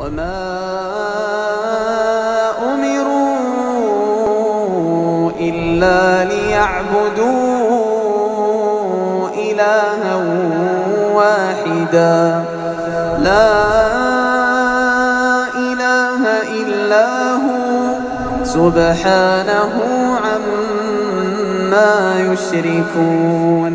وما أمروا إلا ليعبدوا إلها واحدا لا إله إلا هو سبحانه عما يشركون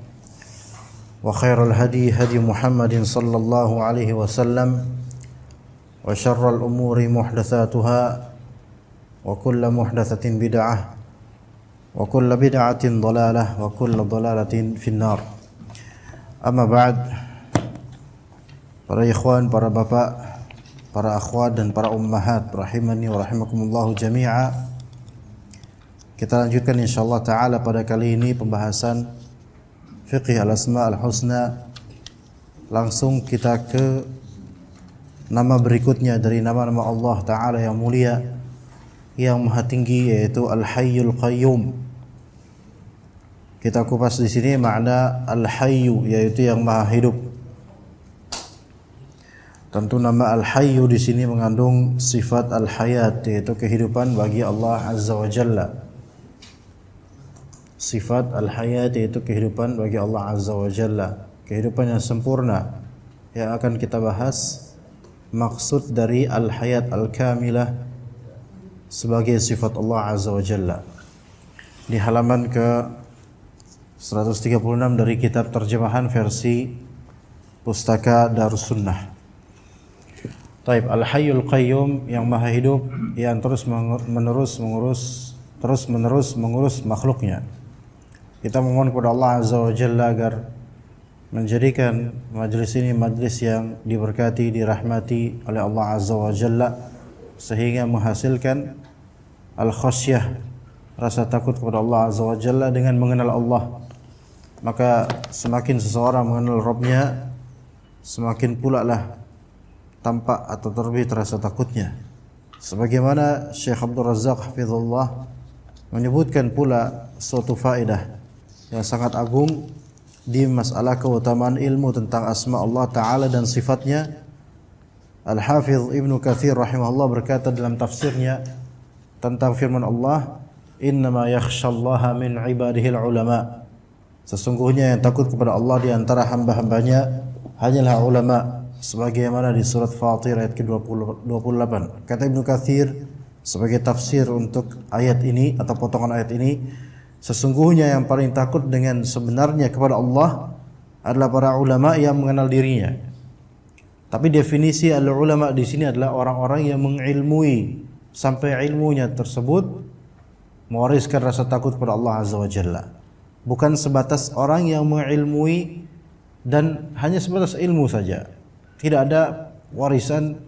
وخير الهدي هدي محمد صلى الله عليه وسلم وشر الأمور محدثاتها وكل محدثة بدعة وكل بدعة ضلالة وكل ضلالة في النار أما بعد para ikhwan, para bapak, para akhwat dan para ummahat rahimani wa rahimakumullahu jami'a. Kita lanjutkan insyaallah taala pada kali ini pembahasan Fiqih al-Asma al-Husna Langsung kita ke Nama berikutnya dari nama-nama Allah Ta'ala yang mulia Yang maha tinggi yaitu Al-Hayyul Qayyum Kita kupas di sini makna Al-Hayyu yaitu yang maha hidup Tentu nama Al-Hayyu di sini mengandung sifat Al-Hayat yaitu kehidupan bagi Allah Azza wa Jalla sifat al-hayat yaitu kehidupan bagi Allah Azza wa Jalla kehidupan yang sempurna yang akan kita bahas maksud dari al-hayat al-kamilah sebagai sifat Allah Azza wa Jalla di halaman ke 136 dari kitab terjemahan versi pustaka Darussunnah Taib Al-Hayyul Qayyum yang maha hidup yang terus menerus mengurus terus menerus mengurus makhluknya. Kita memohon kepada Allah Azza wa Jalla agar menjadikan majlis ini majlis yang diberkati, dirahmati oleh Allah Azza wa Jalla sehingga menghasilkan al-khasyah rasa takut kepada Allah Azza wa Jalla dengan mengenal Allah maka semakin seseorang mengenal Rabbnya semakin pula lah tampak atau terbit terasa takutnya sebagaimana Syekh Abdul Razak hafizullah menyebutkan pula suatu faedah yang sangat agung di masalah keutamaan ilmu tentang asma Allah Ta'ala dan sifatnya Al-Hafidh Ibn Kathir rahimahullah berkata dalam tafsirnya tentang firman Allah Innama yakhshallaha min ibadihil ulama Sesungguhnya yang takut kepada Allah di antara hamba-hambanya hanyalah ulama sebagaimana di surat Fatir ayat ke-28 kata Ibnu Katsir sebagai tafsir untuk ayat ini atau potongan ayat ini Sesungguhnya yang paling takut dengan sebenarnya kepada Allah adalah para ulama yang mengenal dirinya. Tapi definisi al-ulama di sini adalah orang-orang yang mengilmui sampai ilmunya tersebut mewariskan rasa takut kepada Allah Azza wa Jalla. Bukan sebatas orang yang mengilmui dan hanya sebatas ilmu saja. Tidak ada warisan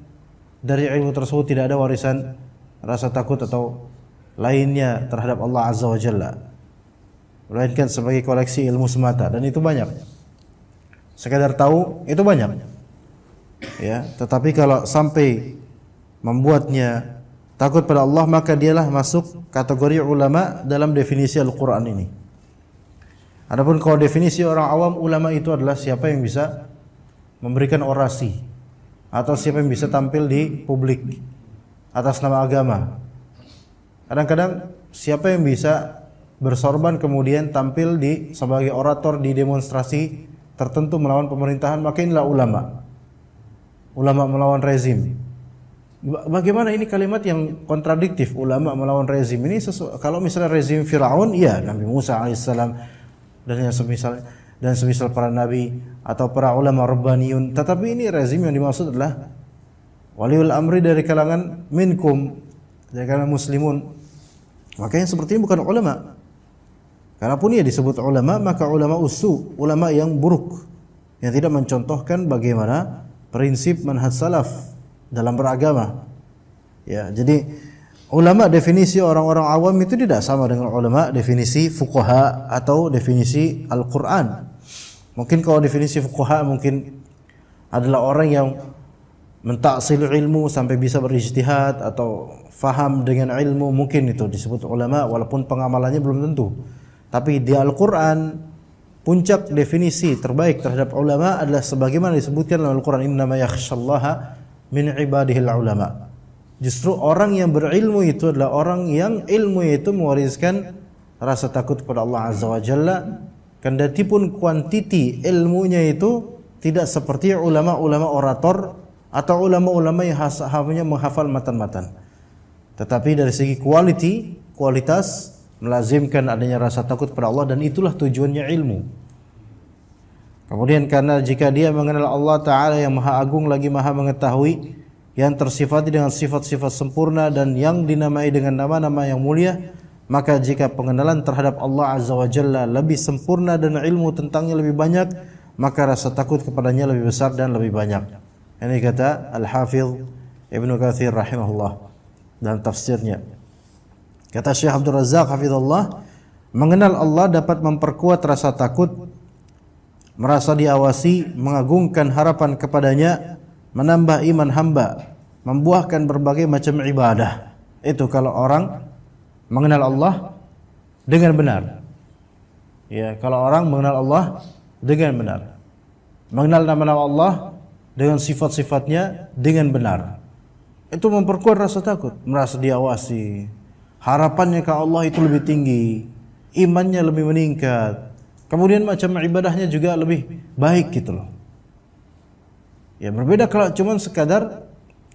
dari ilmu tersebut, tidak ada warisan rasa takut atau lainnya terhadap Allah Azza wa Jalla melainkan sebagai koleksi ilmu semata dan itu banyak. Sekadar tahu itu banyak. Ya, tetapi kalau sampai membuatnya takut pada Allah maka dialah masuk kategori ulama dalam definisi Al-Qur'an ini. Adapun kalau definisi orang awam ulama itu adalah siapa yang bisa memberikan orasi atau siapa yang bisa tampil di publik atas nama agama. Kadang-kadang siapa yang bisa bersorban kemudian tampil di sebagai orator di demonstrasi tertentu melawan pemerintahan maka inilah ulama ulama melawan rezim bagaimana ini kalimat yang kontradiktif ulama melawan rezim ini kalau misalnya rezim Firaun ya Nabi Musa alaihissalam dan yang semisal dan semisal para nabi atau para ulama rabbaniun tetapi ini rezim yang dimaksud adalah waliul amri dari kalangan minkum dari kalangan muslimun Makanya seperti ini bukan ulama. Karena pun ia disebut ulama, maka ulama usu, ulama yang buruk, yang tidak mencontohkan bagaimana prinsip manhaj salaf dalam beragama. Ya, jadi ulama definisi orang-orang awam itu tidak sama dengan ulama definisi fuqaha atau definisi Al-Qur'an. Mungkin kalau definisi fuqaha mungkin adalah orang yang mentaksil ilmu sampai bisa berijtihad atau faham dengan ilmu mungkin itu disebut ulama walaupun pengamalannya belum tentu. Tapi di Al-Quran, puncak definisi terbaik terhadap ulama adalah sebagaimana disebutkan dalam Al-Quran, Innama yakhshallaha min ibadihil ulama. Justru orang yang berilmu itu adalah orang yang ilmu itu mewariskan rasa takut kepada Allah Azza wa Jalla. Kendati pun kuantiti ilmunya itu tidak seperti ulama-ulama orator atau ulama-ulama yang hanya menghafal matan-matan. Tetapi dari segi kualiti kualitas melazimkan adanya rasa takut kepada Allah dan itulah tujuannya ilmu. Kemudian karena jika dia mengenal Allah Ta'ala yang maha agung lagi maha mengetahui yang tersifati dengan sifat-sifat sempurna dan yang dinamai dengan nama-nama yang mulia maka jika pengenalan terhadap Allah Azza wa Jalla lebih sempurna dan ilmu tentangnya lebih banyak maka rasa takut kepadanya lebih besar dan lebih banyak. Ini kata Al-Hafidh Ibn Kathir rahimahullah dan tafsirnya. Kata Syekh Abdul Razak hafizallah, mengenal Allah dapat memperkuat rasa takut, merasa diawasi, mengagungkan harapan kepadanya, menambah iman hamba, membuahkan berbagai macam ibadah. Itu kalau orang mengenal Allah dengan benar. Ya, kalau orang mengenal Allah dengan benar. Mengenal nama-nama Allah dengan sifat-sifatnya dengan benar. Itu memperkuat rasa takut, merasa diawasi, harapannya ke Allah itu lebih tinggi, imannya lebih meningkat. Kemudian macam ibadahnya juga lebih baik gitu loh. Ya berbeda kalau cuman sekadar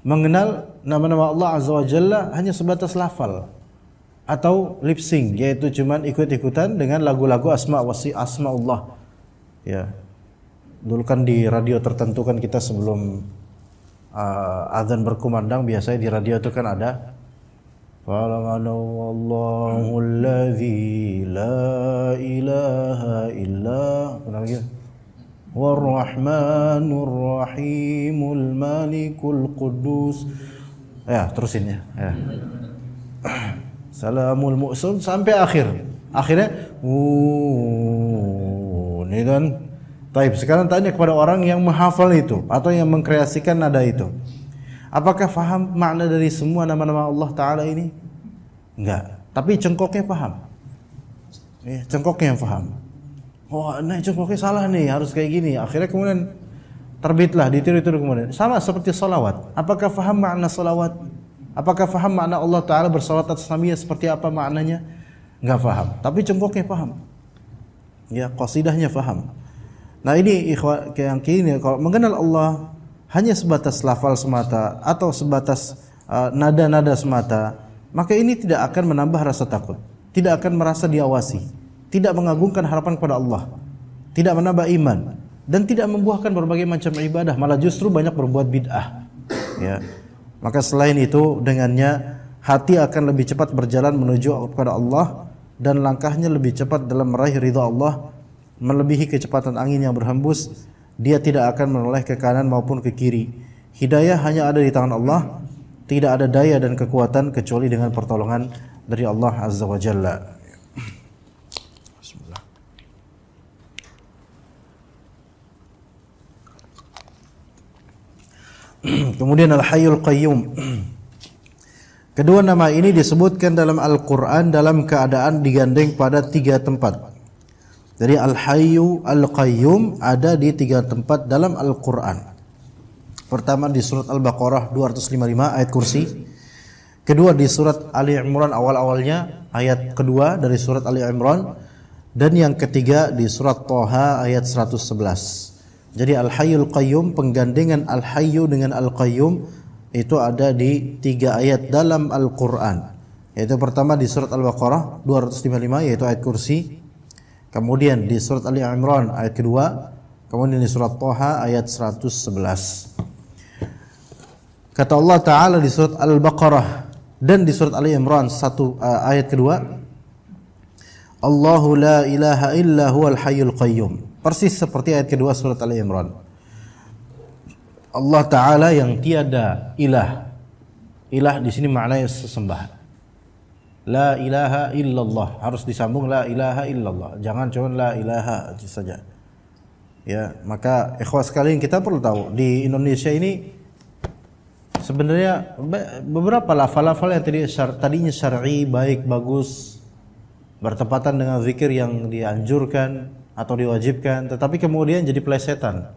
mengenal nama-nama Allah Azza wa Jalla hanya sebatas lafal atau lip sync yaitu cuman ikut-ikutan dengan lagu-lagu asma wasi asma Allah. Ya. Dulu kan di radio tertentu kan kita sebelum uh, azan berkumandang biasanya di radio itu kan ada واعلم أنه الله الذي لا إله إلا هو الرحمن الرحيم الملك القدوس ya terusin ya, ya. salamul mu'sun sampai akhir akhirnya uh, ini kan Taib. Sekarang tanya kepada orang yang menghafal itu atau yang mengkreasikan nada itu. Apakah faham makna dari semua nama-nama Allah Ta'ala ini? Enggak. Tapi cengkoknya faham. Ya, cengkoknya yang Wah, oh, nah cengkoknya salah nih, harus kayak gini. Akhirnya kemudian terbitlah, ditiru-tiru kemudian. Sama seperti solawat. Apakah faham makna solawat? Apakah faham makna Allah Ta'ala bersolat atas Nabi seperti apa maknanya? Enggak faham. Tapi cengkoknya faham. Ya, qasidahnya faham. Nah ini ikhwan yang kini, kalau mengenal Allah hanya sebatas lafal semata atau sebatas eh, nada-nada uh, semata, maka ini tidak akan menambah rasa takut, tidak akan merasa diawasi, tidak mengagungkan harapan kepada Allah, tidak menambah iman dan tidak membuahkan berbagai macam ibadah, malah justru banyak berbuat bid'ah. Ya. Maka selain itu dengannya hati akan lebih cepat berjalan menuju kepada Allah dan langkahnya lebih cepat dalam meraih ridha Allah melebihi kecepatan angin yang berhembus dia tidak akan menoleh ke kanan maupun ke kiri. Hidayah hanya ada di tangan Allah, tidak ada daya dan kekuatan kecuali dengan pertolongan dari Allah Azza wa Jalla. Kemudian Al-Hayyul Qayyum. Kedua nama ini disebutkan dalam Al-Quran dalam keadaan digandeng pada tiga tempat. Jadi Al-Hayyu Al-Qayyum ada di tiga tempat dalam Al-Qur'an. Pertama di surat Al-Baqarah 255 ayat kursi. Kedua di surat Ali Imran awal-awalnya ayat kedua dari surat Ali Imran dan yang ketiga di surat Toha ayat 111. Jadi al al Qayyum penggandengan Al-Hayyu dengan Al-Qayyum itu ada di tiga ayat dalam Al-Quran yaitu pertama di surat Al-Baqarah 255 yaitu ayat kursi Kemudian di surat Ali Imran ayat kedua, kemudian di surat Toha ayat 111. Kata Allah Ta'ala di surat Al-Baqarah dan di surat Ali Imran satu uh, ayat kedua, Allahu la ilaha illa huwal hayyul qayyum. Persis seperti ayat kedua surat Ali Imran. Allah Ta'ala yang tiada ilah. Ilah di sini maknanya sesembahan la ilaha illallah harus disambung la ilaha illallah jangan cuma la ilaha saja ya maka ikhwah sekalian kita perlu tahu di Indonesia ini sebenarnya beberapa lafal-lafal yang tadi syar, tadinya syar'i baik bagus bertepatan dengan zikir yang dianjurkan atau diwajibkan tetapi kemudian jadi plesetan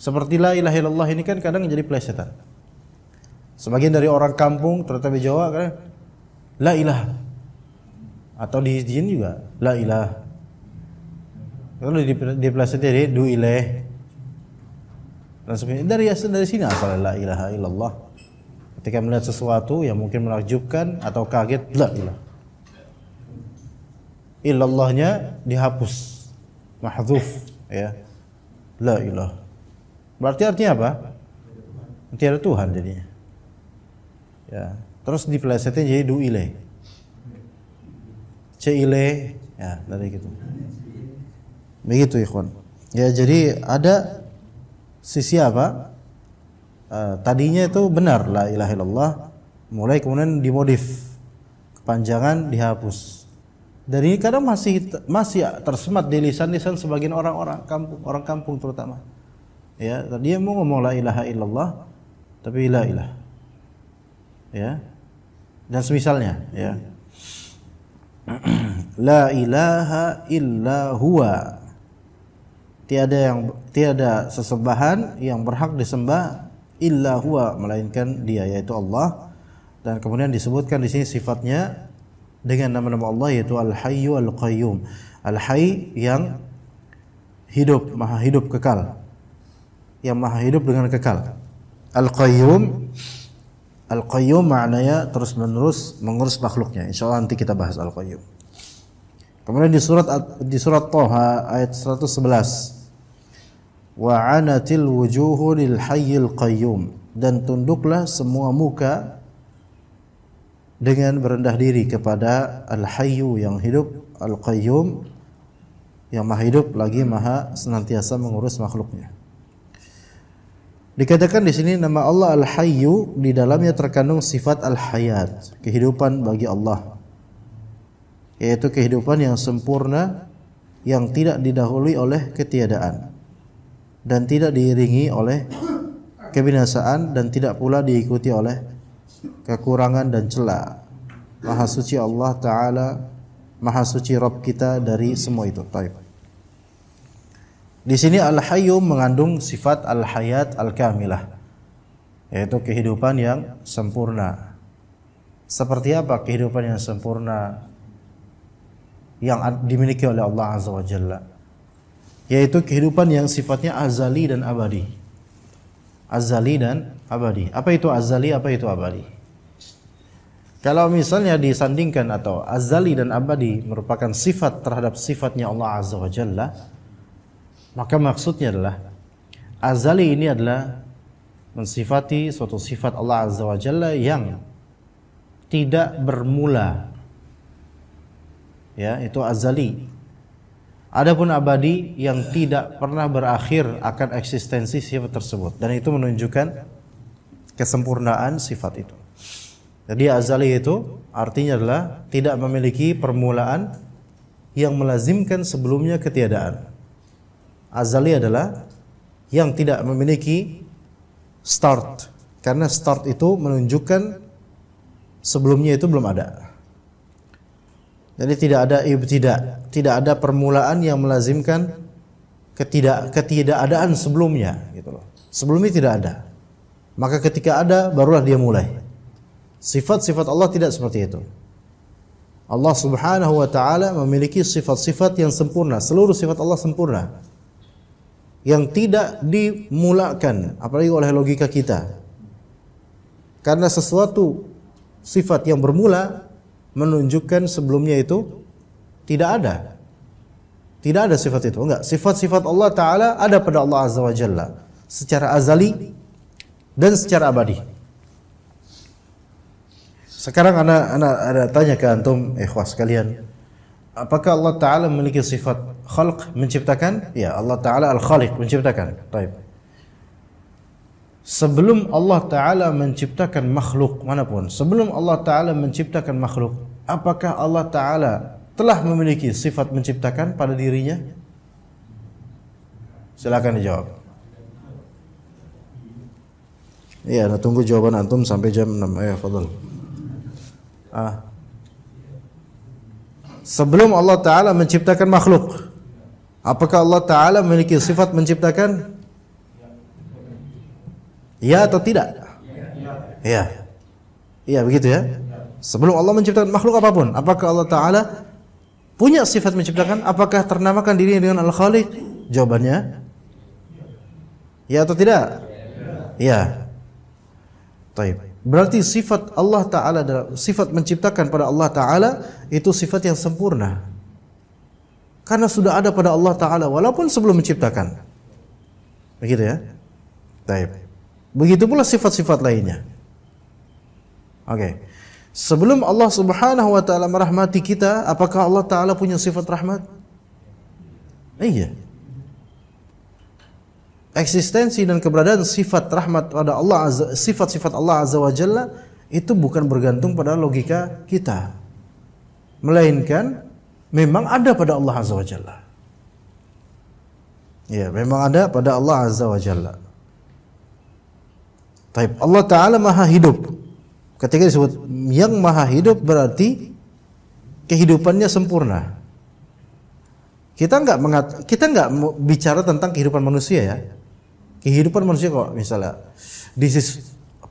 seperti la ilaha illallah ini kan kadang jadi plesetan sebagian dari orang kampung terutama di Jawa kan la ilah atau di jin juga la ilah kalau dipelajari dari du ilaih dan dari dari dari sini asal la ilaha illallah ketika melihat sesuatu yang mungkin menakjubkan atau kaget la ilah illallahnya dihapus mahdzuf ya la ilah berarti artinya apa tiada Tuhan jadinya ya Terus dipelesetin jadi duile. Ceile ya dari gitu. Begitu ikhwan. Ya jadi ada sisi apa? Uh, tadinya itu benar la ilaha illallah mulai kemudian dimodif kepanjangan dihapus dan ini kadang masih masih tersemat di lisan-lisan sebagian orang-orang kampung orang kampung terutama ya tadinya mau ngomong la ilaha illallah tapi la ilah ya dan semisalnya ya. La ilaha illa huwa. Tiada yang tiada sesembahan yang berhak disembah illa huwa melainkan dia yaitu Allah dan kemudian disebutkan di sini sifatnya dengan nama-nama Allah yaitu Al-Hayyu Al-Qayyum. Al-Hayy yang hidup, maha hidup kekal. Yang maha hidup dengan kekal. Al-Qayyum Al-Qayyum maknanya terus menerus mengurus makhluknya. Insya Allah nanti kita bahas Al-Qayyum. Kemudian di surat di surat Toha ayat 111. Wa anatil wujuhu lil hayyil dan tunduklah semua muka dengan berendah diri kepada Al-Hayyu yang hidup, Al-Qayyum yang maha hidup lagi maha senantiasa mengurus makhluknya. Dikatakan di sini nama Allah Al-Hayyu di dalamnya terkandung sifat al-hayat, kehidupan bagi Allah. Yaitu kehidupan yang sempurna yang tidak didahului oleh ketiadaan dan tidak diiringi oleh kebinasaan dan tidak pula diikuti oleh kekurangan dan celah. Maha suci Allah taala, maha suci Rabb kita dari semua itu. Taib. Di sini al-hayyu mengandung sifat al-hayat al-kamilah yaitu kehidupan yang sempurna. Seperti apa kehidupan yang sempurna yang dimiliki oleh Allah Azza wa Jalla? Yaitu kehidupan yang sifatnya azali dan abadi. Azali dan abadi. Apa itu azali, apa itu abadi? Kalau misalnya disandingkan atau azali dan abadi merupakan sifat terhadap sifatnya Allah Azza wa Jalla, maka maksudnya adalah azali ini adalah mensifati suatu sifat Allah Azza wa Jalla yang tidak bermula. Ya, itu azali. Adapun abadi yang tidak pernah berakhir akan eksistensi sifat tersebut dan itu menunjukkan kesempurnaan sifat itu. Jadi azali itu artinya adalah tidak memiliki permulaan yang melazimkan sebelumnya ketiadaan. Azali adalah yang tidak memiliki start karena start itu menunjukkan sebelumnya itu belum ada. Jadi tidak ada ibtida, tidak ada permulaan yang melazimkan ketidak ketidakadaan sebelumnya gitu loh. Sebelumnya tidak ada. Maka ketika ada barulah dia mulai. Sifat-sifat Allah tidak seperti itu. Allah Subhanahu wa taala memiliki sifat-sifat yang sempurna. Seluruh sifat Allah sempurna yang tidak dimulakan apalagi oleh logika kita. Karena sesuatu sifat yang bermula menunjukkan sebelumnya itu tidak ada. Tidak ada sifat itu. Enggak, sifat-sifat Allah taala ada pada Allah azza wa jalla secara azali dan secara abadi. Sekarang anak anak ada tanya ke antum ikhwah eh, kalian. Apakah Allah Ta'ala memiliki sifat khalq menciptakan? Ya, Allah Ta'ala al-khaliq menciptakan. Taib. Sebelum Allah Ta'ala menciptakan makhluk manapun, sebelum Allah Ta'ala menciptakan makhluk, apakah Allah Ta'ala telah memiliki sifat menciptakan pada dirinya? Silakan dijawab. Ya, nah tunggu jawaban antum sampai jam 6. Eh, fadl. Ah sebelum Allah Ta'ala menciptakan makhluk apakah Allah Ta'ala memiliki sifat menciptakan ya atau tidak ya ya begitu ya sebelum Allah menciptakan makhluk apapun apakah Allah Ta'ala punya sifat menciptakan apakah ternamakan dirinya dengan Al-Khaliq jawabannya ya atau tidak ya Taib. Berarti sifat Allah Ta'ala, sifat menciptakan pada Allah Ta'ala itu sifat yang sempurna. Karena sudah ada pada Allah Ta'ala walaupun sebelum menciptakan. Begitu ya. Taib. Begitu pula sifat-sifat lainnya. Oke. Okay. Sebelum Allah Subhanahu wa taala merahmati kita, apakah Allah taala punya sifat rahmat? Iya eksistensi dan keberadaan sifat rahmat pada Allah sifat-sifat Allah azza wa jalla itu bukan bergantung pada logika kita melainkan memang ada pada Allah azza wa jalla ya memang ada pada Allah azza wa jalla Taib Allah taala maha hidup ketika disebut yang maha hidup berarti kehidupannya sempurna kita nggak kita nggak bicara tentang kehidupan manusia ya kehidupan manusia kok misalnya this is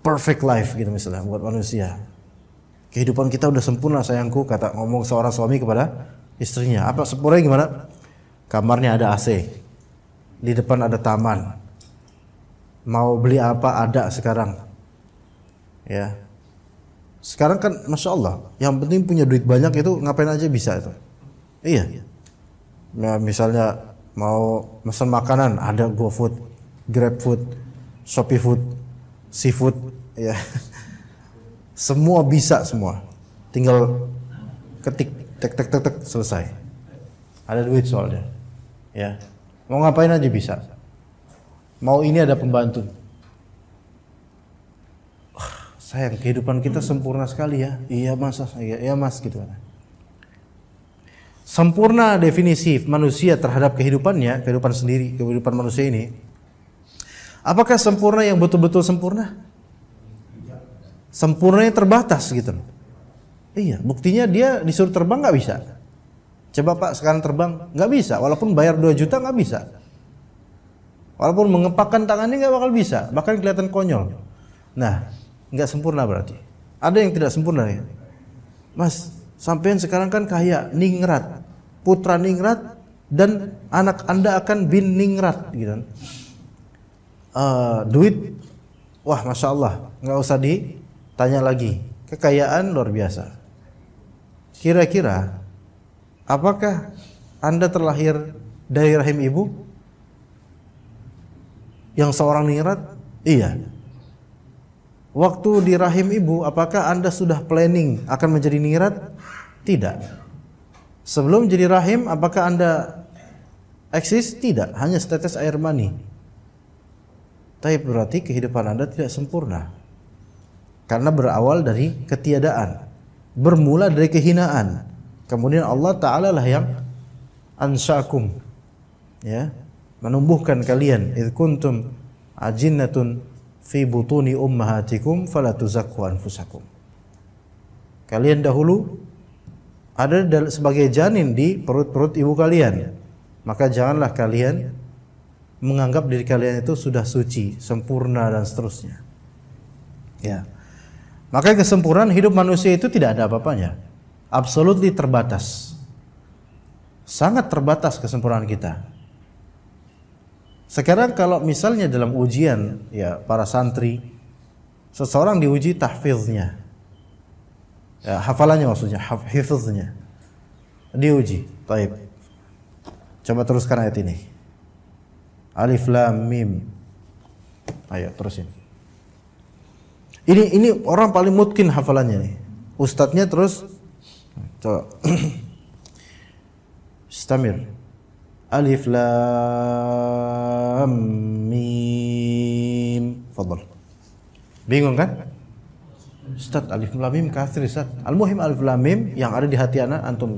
perfect life gitu misalnya buat manusia kehidupan kita udah sempurna sayangku kata ngomong seorang suami kepada istrinya apa sempurna gimana kamarnya ada AC di depan ada taman mau beli apa ada sekarang ya sekarang kan masya Allah yang penting punya duit banyak itu ngapain aja bisa itu iya nah, misalnya mau pesan makanan ada GoFood Grab food, Shopee food, Seafood, ya. Semua bisa semua. Tinggal ketik tek tek tek tek selesai. Ada duit soalnya. Ya. Mau ngapain aja bisa. Mau ini ada pembantu. Oh, sayang kehidupan kita sempurna sekali ya. Iya mas, iya, iya mas gitu kan. Sempurna definisi manusia terhadap kehidupannya, kehidupan sendiri, kehidupan manusia ini Apakah sempurna yang betul-betul sempurna? Sempurna yang terbatas gitu Iya, buktinya dia disuruh terbang nggak bisa. Coba Pak sekarang terbang nggak bisa, walaupun bayar 2 juta nggak bisa. Walaupun mengepakkan tangannya nggak bakal bisa, bahkan kelihatan konyol. Nah, nggak sempurna berarti. Ada yang tidak sempurna ya. Mas, sampean sekarang kan kaya, ningrat, putra ningrat, dan anak anda akan bin ningrat gitu. Kan. Eh, duit wah masya Allah nggak usah ditanya lagi kekayaan luar biasa kira-kira apakah anda terlahir dari rahim ibu yang seorang nirat iya waktu di rahim ibu apakah anda sudah planning akan menjadi nirat tidak sebelum jadi rahim apakah anda eksis tidak hanya setetes air mani tapi berarti kehidupan Anda tidak sempurna. Karena berawal dari ketiadaan. Bermula dari kehinaan. Kemudian Allah Ta'ala lah yang ansakum. Ya, menumbuhkan kalian. Idh kuntum ajinnatun fi butuni ummahatikum falatuzakku anfusakum. Kalian dahulu ada sebagai janin di perut-perut ibu kalian. Maka janganlah kalian menganggap diri kalian itu sudah suci, sempurna dan seterusnya. Ya. Maka kesempurnaan hidup manusia itu tidak ada apa-apanya. Absolutely terbatas. Sangat terbatas kesempurnaan kita. Sekarang kalau misalnya dalam ujian ya para santri seseorang diuji tahfiznya. Ya, hafalannya maksudnya, hafiznya. Diuji. taib Coba teruskan ayat ini. Alif lam mim. Ayo terusin. Ini ini orang paling mungkin hafalannya nih. Ustadznya terus coba. Stamir. Alif lam mim. fadl, Bingung kan? Ustadz alif lam mim kasri Ustaz. Al-muhim alif lam mim yang ada di hati anak antum.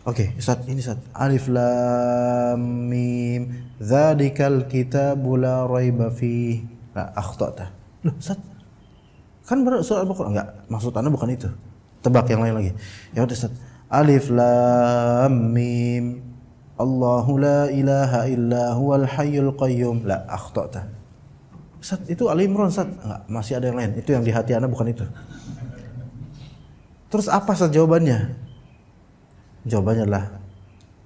Oke, okay, Ustaz, ini Ustaz. Alif lam mim dzalikal kitabu la raiba fihi. Nah, akhtata. Loh, Ustaz. Kan benar surat Al-Baqarah enggak? Maksud Anda bukan itu. Tebak yang lain lagi. Ya udah Ustaz. Alif lam mim Allahu la ilaha illa huwal hayyul qayyum. La akhtata. Ustaz, itu Ali Imran, Ustaz. Enggak, masih ada yang lain. Itu yang di hati Anda bukan itu. Terus apa Ustaz jawabannya? Jawabannya adalah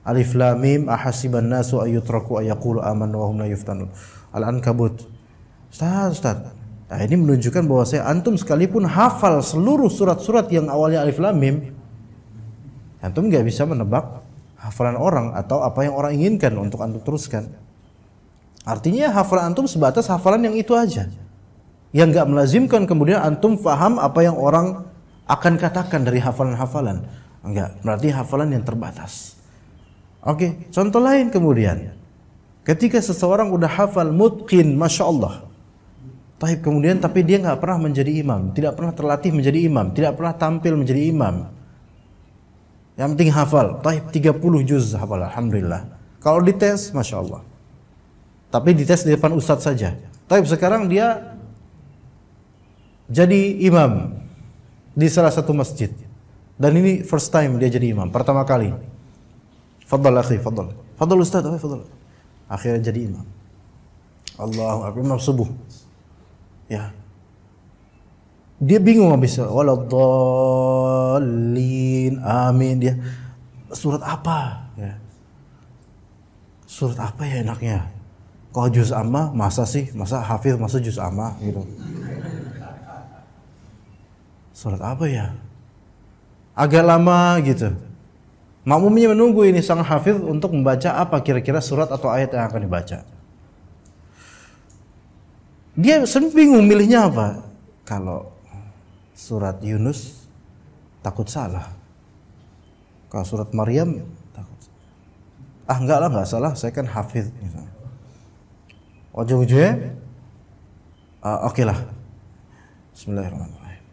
Alif Lam Mim ahasiban nasu ayutraku ayakulu aman wa hum la yuftanun. Al-Ankabut. Ustaz, Ustaz. Nah, ini menunjukkan bahwa saya antum sekalipun hafal seluruh surat-surat yang awalnya Alif Lam Mim, antum nggak bisa menebak hafalan orang atau apa yang orang inginkan untuk antum teruskan. Artinya hafalan antum sebatas hafalan yang itu aja. Yang nggak melazimkan kemudian antum faham apa yang orang akan katakan dari hafalan-hafalan. Enggak, berarti hafalan yang terbatas. Oke, contoh lain kemudian. Ketika seseorang udah hafal mutqin, Masya Allah. Taib kemudian tapi dia nggak pernah menjadi imam, tidak pernah terlatih menjadi imam, tidak pernah tampil menjadi imam. Yang penting hafal, taib 30 juz hafal, Alhamdulillah. Kalau dites, Masya Allah. Tapi dites di depan ustadz saja. Taib sekarang dia jadi imam di salah satu masjid. Dan ini first time dia jadi imam, pertama kali. Fadl akhi, fadl. Fadl ustaz, apa fadl? Akhirnya jadi imam. Allahu akbar, imam subuh. Ya. Dia bingung habis waladhdallin. Amin dia. Surat apa? Ya. Surat apa ya enaknya? Kalau juz amma masa sih? Masa hafiz masa juz amma gitu. Surat apa ya? agak lama gitu. Makmumnya menunggu ini sang hafiz untuk membaca apa kira-kira surat atau ayat yang akan dibaca. Dia bingung milihnya apa. Kalau surat Yunus takut salah. Kalau surat Maryam takut. Ah enggak lah enggak salah, saya kan hafiz. Ojo ojo, uh, oke okay lah. Bismillahirrahmanirrahim.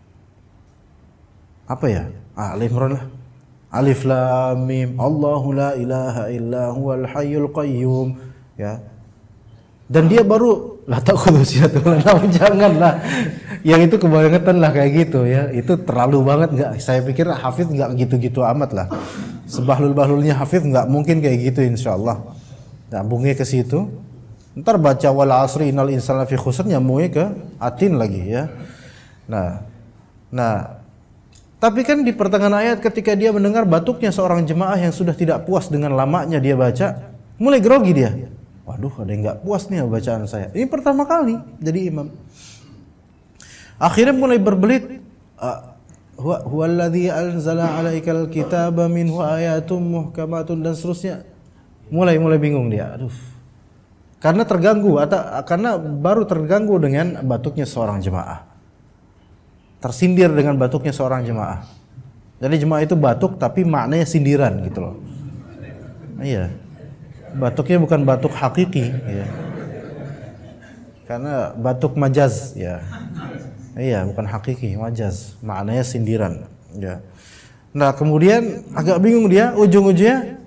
Apa ya? Ah, Ali Imran lah Alif Lam Mim Allahu la ilaha illa huwal hayyul qayyum ya dan dia baru la takhudhu sinatun ya, janganlah yang itu kebangetan lah kayak gitu ya itu terlalu banget nggak saya pikir Hafiz nggak gitu-gitu amat lah sebahlul bahlulnya Hafiz nggak mungkin kayak gitu insyaallah nyambungnya ke situ ntar baca wal asri innal insana fi khusr nyambungnya ke atin lagi ya nah nah tapi kan di pertengahan ayat ketika dia mendengar batuknya seorang jemaah yang sudah tidak puas dengan lamanya dia baca, mulai grogi dia. Waduh, ada yang nggak puas nih ya bacaan saya. Ini pertama kali jadi imam. Akhirnya mulai berbelit. Huwa huwallazi anzala alaikal kitaba minhu ayatum muhkamatun dan seterusnya. Mulai mulai bingung dia. Aduh. Karena terganggu atau karena baru terganggu dengan batuknya seorang jemaah tersindir dengan batuknya seorang jemaah. Jadi jemaah itu batuk tapi maknanya sindiran gitu loh. Iya. Batuknya bukan batuk hakiki, ya. Karena batuk majaz, ya. Iya, bukan hakiki, majaz. Maknanya sindiran, ya. Nah, kemudian agak bingung dia ujung-ujungnya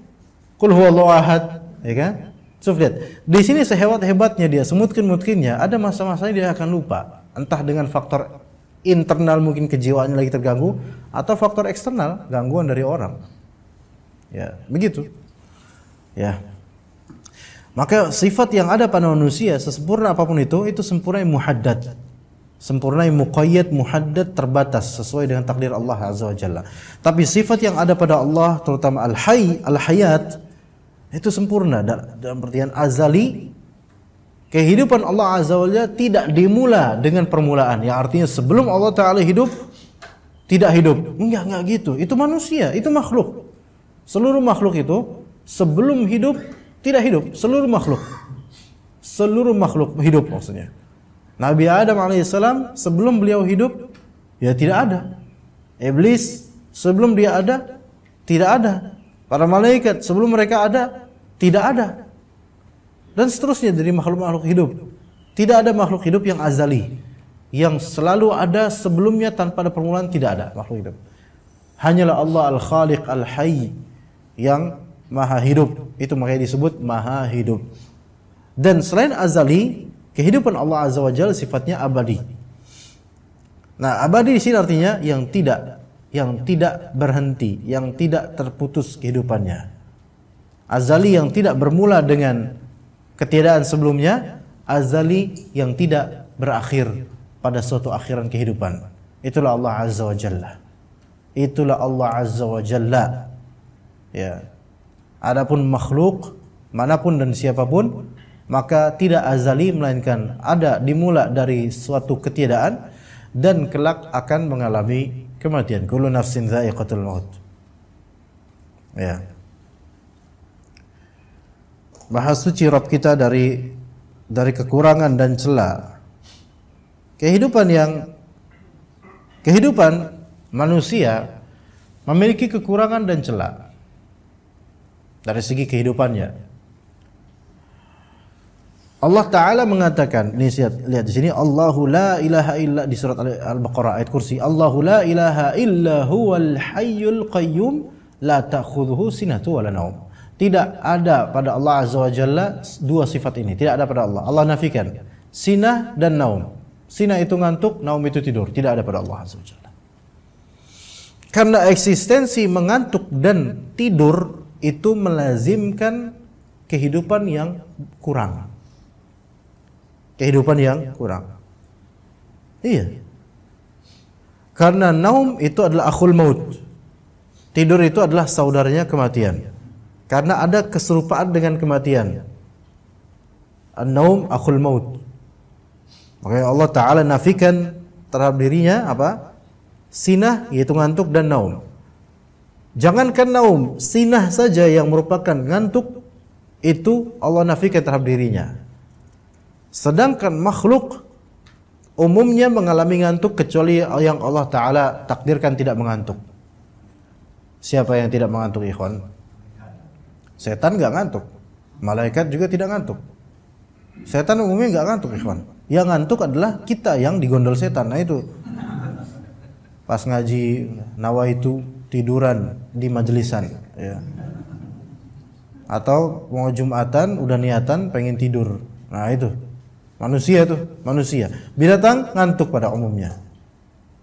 kul huwallahu ahad, ya kan? Coba di sini sehebat-hebatnya dia, semutkin-mutkinnya, ada masa-masanya dia akan lupa, entah dengan faktor internal mungkin kejiwaannya lagi terganggu atau faktor eksternal gangguan dari orang. Ya, begitu. Ya. Maka sifat yang ada pada manusia sesempurna apapun itu itu sempurna yang muhaddad. Sempurna yang muqayyad, muhaddad, terbatas sesuai dengan takdir Allah Azza wajalla Tapi sifat yang ada pada Allah terutama al-hayy, al-hayat itu sempurna dalam artian azali kehidupan Allah Azza wa Jalla tidak dimula dengan permulaan. Ya artinya sebelum Allah Ta'ala hidup, tidak hidup. Enggak, enggak gitu. Itu manusia, itu makhluk. Seluruh makhluk itu sebelum hidup, tidak hidup. Seluruh makhluk. Seluruh makhluk hidup maksudnya. Nabi Adam alaihissalam sebelum beliau hidup, ya tidak ada. Iblis sebelum dia ada, tidak ada. Para malaikat sebelum mereka ada, tidak ada dan seterusnya dari makhluk-makhluk hidup. Tidak ada makhluk hidup yang azali, yang selalu ada sebelumnya tanpa ada permulaan tidak ada makhluk hidup. Hanyalah Allah Al-Khaliq Al-Hayy yang maha hidup. Itu makanya disebut maha hidup. Dan selain azali, kehidupan Allah Azza wa Jalla sifatnya abadi. Nah, abadi di sini artinya yang tidak yang tidak berhenti, yang tidak terputus kehidupannya. Azali yang tidak bermula dengan ketiadaan sebelumnya azali yang tidak berakhir pada suatu akhiran kehidupan itulah Allah azza wa jalla itulah Allah azza wa jalla ya adapun makhluk manapun dan siapapun maka tidak azali melainkan ada dimula dari suatu ketiadaan dan kelak akan mengalami kematian kullu nafsin dha'iqatul maut ya yeah. Maha suci Rabb kita dari dari kekurangan dan celah. Kehidupan yang kehidupan manusia memiliki kekurangan dan celah dari segi kehidupannya. Allah Taala mengatakan, ini lihat, lihat di sini Allahu la ilaha illa di surat Al-Baqarah ayat kursi. Allahu la ilaha illa huwal hayyul qayyum la ta'khudhuhu sinatu wa la naum. Tidak ada pada Allah Azza wa Jalla dua sifat ini. Tidak ada pada Allah. Allah nafikan. Sina dan naum. Sina itu ngantuk, naum itu tidur. Tidak ada pada Allah Azza wa Jalla. Karena eksistensi mengantuk dan tidur itu melazimkan kehidupan yang kurang. Kehidupan yang kurang. Iya. Karena naum itu adalah akhul maut. Tidur itu adalah saudaranya kematian karena ada keserupaan dengan kematian. An-naum akhul maut. Makanya Allah Ta'ala nafikan terhadap dirinya apa? Sinah yaitu ngantuk dan naum. Jangankan naum, sinah saja yang merupakan ngantuk itu Allah nafikan terhadap dirinya. Sedangkan makhluk umumnya mengalami ngantuk kecuali yang Allah Ta'ala takdirkan tidak mengantuk. Siapa yang tidak mengantuk ikhwan? Setan nggak ngantuk, malaikat juga tidak ngantuk. Setan umumnya nggak ngantuk, ikhwan. Yang ngantuk adalah kita yang digondol setan. Nah itu pas ngaji nawa itu tiduran di majelisan, ya. Atau mau jumatan udah niatan pengen tidur. Nah itu manusia tuh manusia. Binatang ngantuk pada umumnya,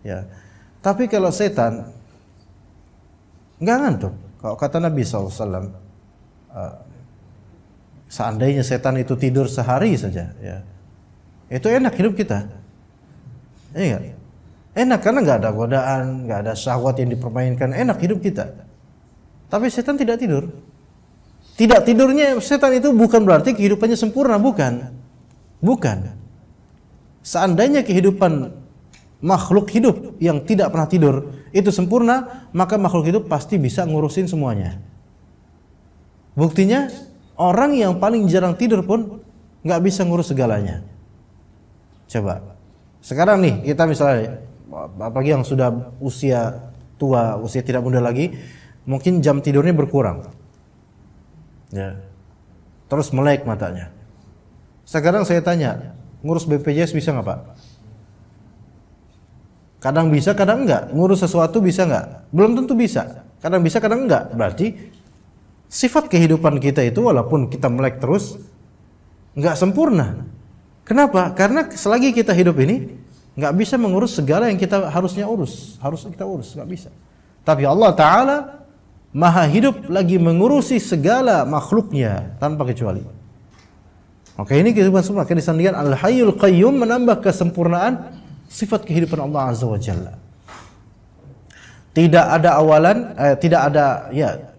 ya. Tapi kalau setan nggak ngantuk. Kalau kata Nabi SAW, Eh, seandainya setan itu tidur sehari saja ya itu enak hidup kita iya enak karena nggak ada godaan nggak ada syahwat yang dipermainkan enak hidup kita tapi setan tidak tidur tidak tidurnya setan itu bukan berarti kehidupannya sempurna bukan bukan seandainya kehidupan makhluk hidup yang tidak pernah tidur itu sempurna maka makhluk hidup pasti bisa ngurusin semuanya Buktinya orang yang paling jarang tidur pun nggak bisa ngurus segalanya. Coba. Sekarang nih kita misalnya apalagi yang sudah usia tua, usia tidak muda lagi, mungkin jam tidurnya berkurang. Ya. Terus melek matanya. Sekarang saya tanya, ngurus BPJS bisa nggak Pak? Kadang bisa, kadang enggak. Ngurus sesuatu bisa nggak? Belum tentu bisa. Kadang bisa, kadang enggak. Berarti sifat kehidupan kita itu walaupun kita melek terus nggak sempurna. Kenapa? Karena selagi kita hidup ini nggak bisa mengurus segala yang kita harusnya urus, harus kita urus nggak bisa. Tapi Allah Taala maha hidup lagi mengurusi segala makhluknya tanpa kecuali. Oke ini kehidupan sempurna. Karena disandingkan Al Hayyul Qayyum menambah kesempurnaan sifat kehidupan Allah Azza wa Jalla. Tidak ada awalan, eh, tidak ada ya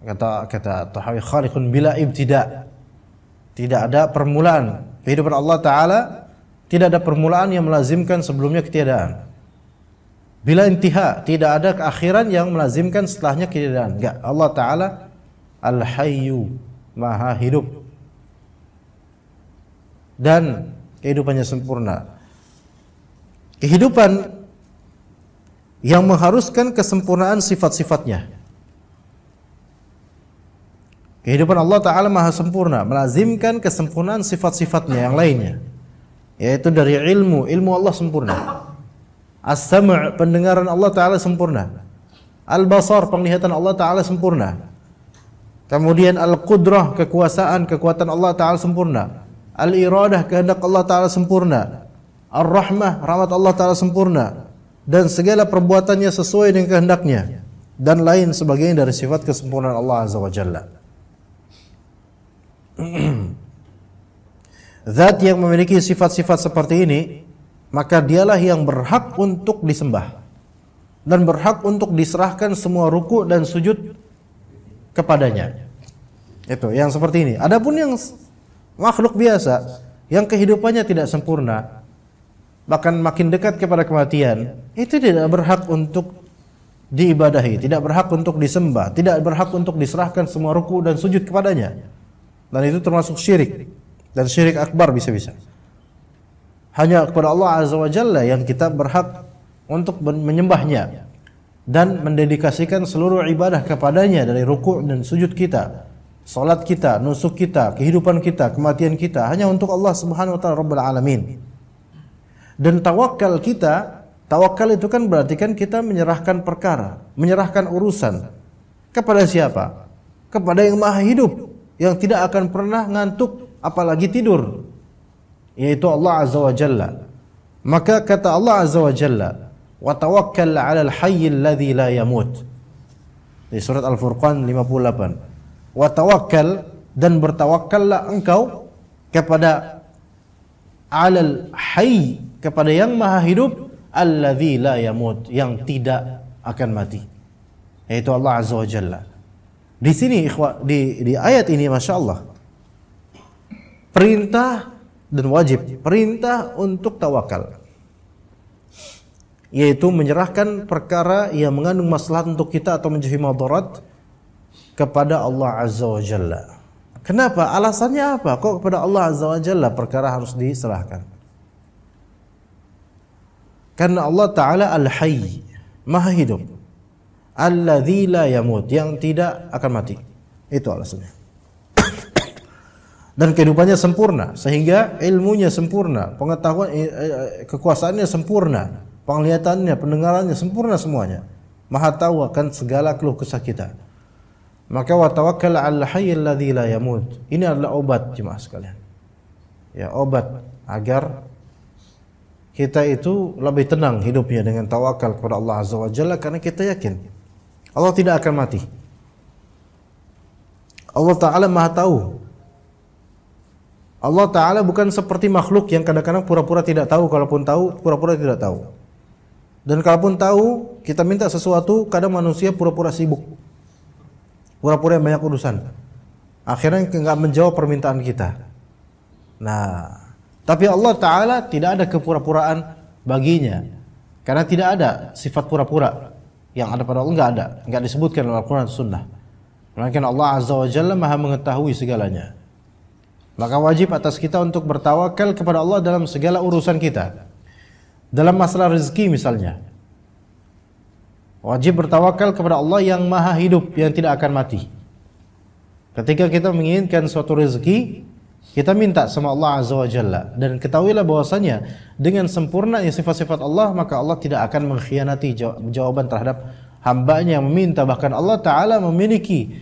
kata kata Tahawi khaliqun bila ibtida tidak ada permulaan kehidupan Allah taala tidak ada permulaan yang melazimkan sebelumnya ketiadaan bila intiha tidak ada keakhiran yang melazimkan setelahnya ketiadaan enggak Allah taala al hayyu maha hidup dan kehidupannya sempurna kehidupan yang mengharuskan kesempurnaan sifat-sifatnya Kehidupan Allah Ta'ala maha sempurna, melazimkan kesempurnaan sifat-sifatnya yang lainnya. Yaitu dari ilmu, ilmu Allah sempurna. As-sam' pendengaran Allah Ta'ala sempurna. Al-basar penglihatan Allah Ta'ala sempurna. Kemudian al-qudrah kekuasaan, kekuatan Allah Ta'ala sempurna. Al-iradah kehendak Allah Ta'ala sempurna. Ar-rahmah rahmat Allah Ta'ala sempurna. Dan segala perbuatannya sesuai dengan kehendaknya. Dan lain sebagainya dari sifat kesempurnaan Allah Azza wa Jalla. Zat yang memiliki sifat-sifat seperti ini, maka dialah yang berhak untuk disembah dan berhak untuk diserahkan semua ruku dan sujud kepadanya. Itu yang seperti ini. Adapun yang makhluk biasa yang kehidupannya tidak sempurna, bahkan makin dekat kepada kematian, itu tidak berhak untuk diibadahi, tidak berhak untuk disembah, tidak berhak untuk diserahkan semua ruku dan sujud kepadanya dan itu termasuk syirik dan syirik akbar bisa-bisa hanya kepada Allah Azza wa Jalla yang kita berhak untuk menyembahnya dan mendedikasikan seluruh ibadah kepadanya dari rukuk dan sujud kita salat kita, nusuk kita, kehidupan kita, kematian kita hanya untuk Allah Subhanahu wa taala Rabbul alamin. Dan tawakal kita, tawakal itu kan berarti kan kita menyerahkan perkara, menyerahkan urusan kepada siapa? Kepada yang Maha Hidup, yang tidak akan pernah ngantuk apalagi tidur yaitu Allah Azza wa Jalla maka kata Allah Azza wa Jalla wa tawakkal 'alal hayyil ladzi la yamut di surat Al-Furqan 58 wa tawakkal dan bertawakkallah engkau kepada 'alal hayy kepada yang maha hidup alladzi la yamut yang tidak akan mati yaitu Allah Azza wa Jalla di sini ikhwa, di, di ayat ini masya Allah perintah dan wajib perintah untuk tawakal yaitu menyerahkan perkara yang mengandung masalah untuk kita atau menjauhi madarat kepada Allah Azza wa Jalla. Kenapa? Alasannya apa? Kok kepada Allah Azza wa Jalla perkara harus diserahkan? Karena Allah Ta'ala Al-Hayy, Maha Hidup. Allah la yamut yang tidak akan mati. Itu alasannya. Dan kehidupannya sempurna sehingga ilmunya sempurna, pengetahuan eh, eh, kekuasaannya sempurna, penglihatannya, pendengarannya sempurna semuanya. Maha tahu akan segala keluh kesah kita. Maka wa tawakkal Allah hayyil ladzi la yamut. Ini adalah obat jemaah sekalian. Ya, obat agar kita itu lebih tenang hidupnya dengan tawakal kepada Allah Azza wa Jalla karena kita yakin Allah tidak akan mati. Allah Ta'ala maha tahu. Allah Ta'ala bukan seperti makhluk yang kadang-kadang pura-pura tidak tahu, kalaupun tahu, pura-pura tidak tahu. Dan kalaupun tahu, kita minta sesuatu, kadang manusia pura-pura sibuk. Pura-pura yang banyak urusan. Akhirnya nggak menjawab permintaan kita. Nah, tapi Allah Ta'ala tidak ada kepura-puraan baginya. Karena tidak ada sifat pura-pura yang ada pada Allah nggak ada, nggak disebutkan dalam Al-Quran Sunnah. Melainkan Allah Azza wa Jalla maha mengetahui segalanya. Maka wajib atas kita untuk bertawakal kepada Allah dalam segala urusan kita. Dalam masalah rezeki misalnya. Wajib bertawakal kepada Allah yang maha hidup, yang tidak akan mati. Ketika kita menginginkan suatu rezeki, kita minta sama Allah Azza wa Jalla dan ketahuilah bahwasanya dengan sempurna sifat-sifat Allah maka Allah tidak akan mengkhianati jawaban terhadap hambanya yang meminta bahkan Allah Taala memiliki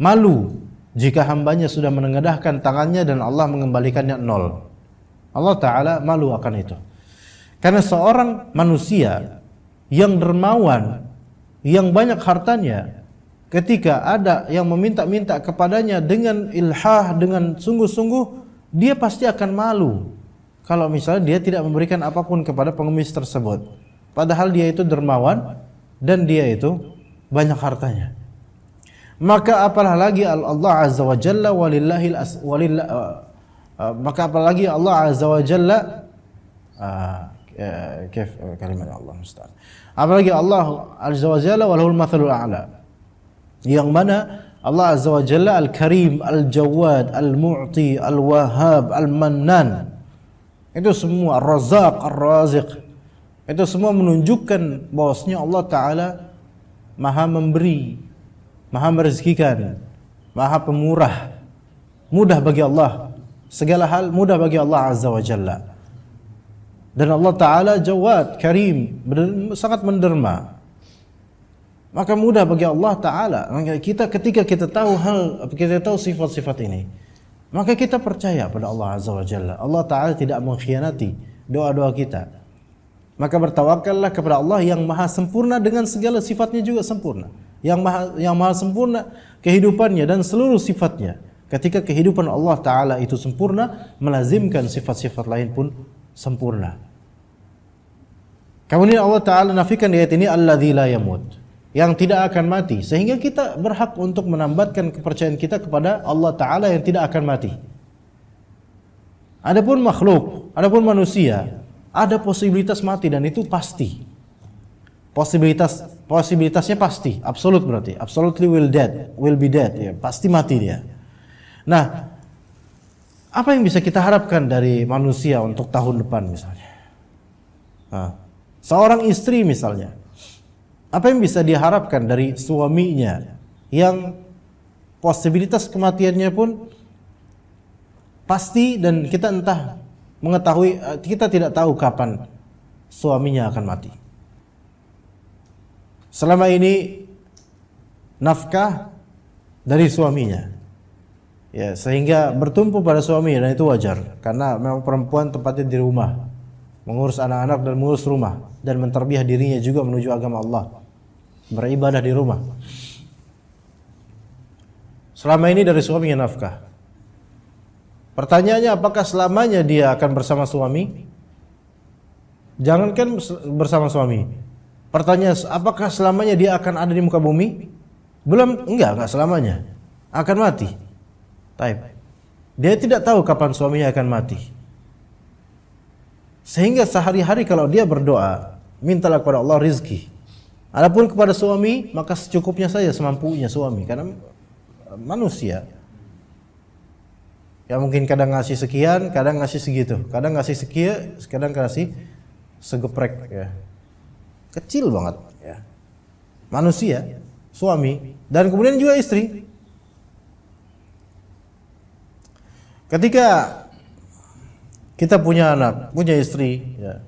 malu jika hambanya sudah menengadahkan tangannya dan Allah mengembalikannya nol. Allah Taala malu akan itu. Karena seorang manusia yang dermawan, yang banyak hartanya, ketika ada yang meminta-minta kepadanya dengan ilhah, dengan sungguh-sungguh, dia pasti akan malu kalau misalnya dia tidak memberikan apapun kepada pengemis tersebut. Padahal dia itu dermawan dan dia itu banyak hartanya. Maka apalah lagi Allah Azza wa Jalla walillahil as, walillah, uh, uh, maka apalagi Allah Azza wa Jalla uh, ya, kif uh, kalimat Allah musta'an. Apalagi Allah Azza wa Jalla walahul mathalul a'la yang mana Allah Azza wa Jalla Al-Karim, Al-Jawad, Al-Mu'ti, Al-Wahhab, Al-Mannan. Itu semua Ar-Razaq, Ar-Raziq. Itu semua menunjukkan bahwasanya Allah taala Maha memberi, Maha merezekikan, Maha pemurah. Mudah bagi Allah segala hal mudah bagi Allah Azza wa Jalla. Dan Allah taala Jawad, Karim, sangat menderma maka mudah bagi Allah Taala. Kita ketika kita tahu hal, kita tahu sifat-sifat ini, maka kita percaya pada Allah Azza wa Jalla. Allah Taala tidak mengkhianati doa-doa kita. Maka bertawakallah kepada Allah yang maha sempurna dengan segala sifatnya juga sempurna. Yang maha, yang maha sempurna kehidupannya dan seluruh sifatnya. Ketika kehidupan Allah Ta'ala itu sempurna, melazimkan sifat-sifat lain pun sempurna. Kemudian Allah Ta'ala nafikan ayat ini, Alladzi la yamut yang tidak akan mati sehingga kita berhak untuk menambatkan kepercayaan kita kepada Allah taala yang tidak akan mati. Adapun makhluk, adapun manusia, ada posibilitas mati dan itu pasti. Posibilitas posibilitasnya pasti, absolut berarti. Absolutely will dead, will be dead ya, pasti mati dia. Nah, apa yang bisa kita harapkan dari manusia untuk tahun depan misalnya? Nah, seorang istri misalnya, apa yang bisa diharapkan dari suaminya yang posibilitas kematiannya pun pasti dan kita entah mengetahui eh, kita tidak tahu kapan suaminya akan mati. Selama ini nafkah dari suaminya. Ya, sehingga bertumpu pada suami dan itu wajar karena memang perempuan tempatnya di rumah, mengurus anak-anak dan mengurus rumah dan menterbiah dirinya juga menuju agama Allah beribadah di rumah. Selama ini dari suaminya nafkah. Pertanyaannya apakah selamanya dia akan bersama suami? Jangankan bersama suami. Pertanyaan apakah selamanya dia akan ada di muka bumi? Belum, enggak, enggak selamanya. Akan mati. Taib. Dia tidak tahu kapan suaminya akan mati. Sehingga sehari-hari kalau dia berdoa, mintalah kepada Allah rizki. Adapun kepada suami, maka secukupnya saja semampunya suami karena eh, manusia. Ya mungkin kadang ngasih sekian, kadang ngasih segitu, kadang ngasih sekian, kadang ngasih segeprek ya. Kecil banget ya. Manusia, suami dan kemudian juga istri. Ketika kita punya anak, punya istri, ya.